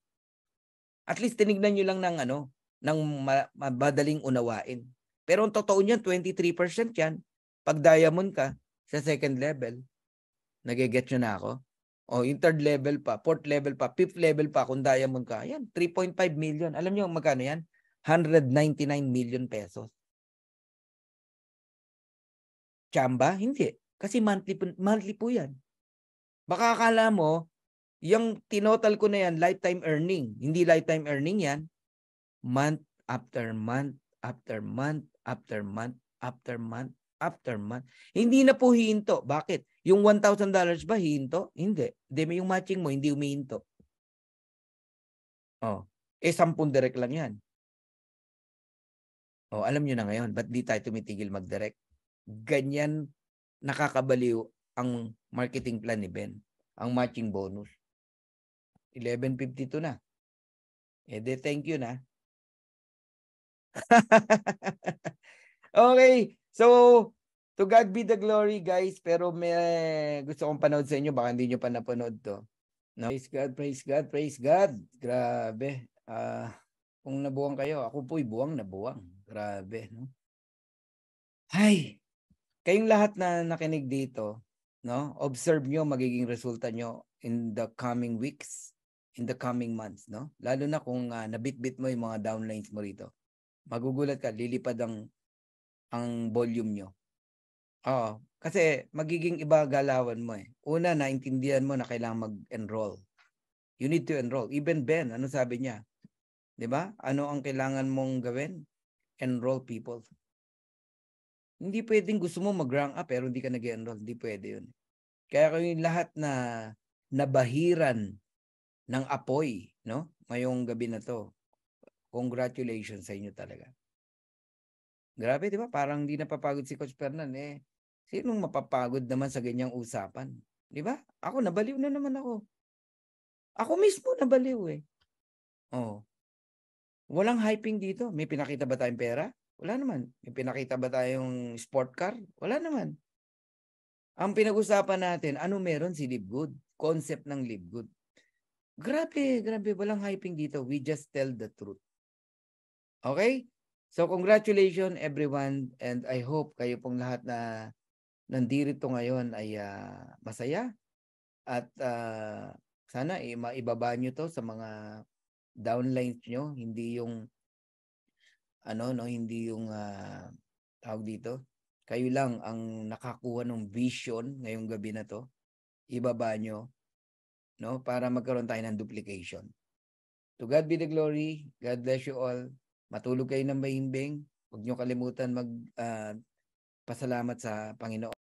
At least tinignan nyo lang ng ano, ng madaling unawain. Pero ang totoo niyan, 23% yan. Pag diamond ka sa second level, nagigets nyo na ako? O oh, yung third level pa, fourth level pa, fifth level pa kung diamond ka. Yan, 3.5 million. Alam niyo magkano yan? 199 million pesos. Chamba? Hindi. Kasi monthly, monthly po yan. Baka akala mo, yung tinotal ko na yan, lifetime earning. Hindi lifetime earning yan. Month after month, after month, after month, after month, after month. Hindi na po hihinto. Bakit? Yung $1,000 ba hinto? Hindi. Hindi yung matching mo, hindi umihinto. Oh. Eh, 10 direct lang yan. Oh, alam nyo na ngayon, ba't di tayo tumitigil mag-direct? Ganyan nakakabaliw ang marketing plan ni Ben. Ang matching bonus. 11.52 na. Eh de, thank you na. okay. So, to God be the glory, guys. Pero may, gusto kong panood sa inyo. Baka hindi nyo pa napanood to. No? Praise God, praise God, praise God. Grabe. Uh, kung nabuwang kayo, ako po'y buwang na buwang. Grabe. No? Ay, kayong lahat na nakinig dito, no? observe nyo magiging resulta nyo in the coming weeks, in the coming months. No? Lalo na kung uh, nabitbit mo yung mga downlines mo rito. Magugulat ka, lilipad ang ang volume nyo. Oh, Kasi magiging iba galawan mo eh. Una, naintindihan mo na kailangan mag-enroll. You need to enroll. Even Ben, ano sabi niya? 'Di ba? Ano ang kailangan mong gawin? Enroll people. Hindi pwedeng gusto mo mag-rank up pero hindi ka nag-enroll. Hindi pwede yun. Kaya yung lahat na nabahiran ng apoy no ngayong gabi na to, congratulations sa inyo talaga. Grabe, di ba? Parang hindi napapagod si Coach Fernan eh. Sinong mapapagod naman sa ganyang usapan? Di ba? Ako, nabaliw na naman ako. Ako mismo nabaliw eh. Oh. Walang hyping dito. May pinakita ba tayong pera? Wala naman. May pinakita ba tayong sport car? Wala naman. Ang pinag-usapan natin, ano meron si Libgood? Concept ng Libgood. Grabe, grabe. Walang hyping dito. We just tell the truth. Okay? So congratulations everyone and I hope kayo pong lahat na nandirito ngayon ay uh, masaya at uh, sana eh, maibaba nyo to sa mga downlines nyo, hindi yung ano no, hindi yung uh, tawag dito. Kayo lang ang nakakuha ng vision ngayong gabi na to. Ibaba nyo no para magkaroon tayo ng duplication. To God be the glory. God bless you all. Matulog kayo ng mahimbing. Huwag niyo kalimutan mag uh, pasalamat sa Panginoon.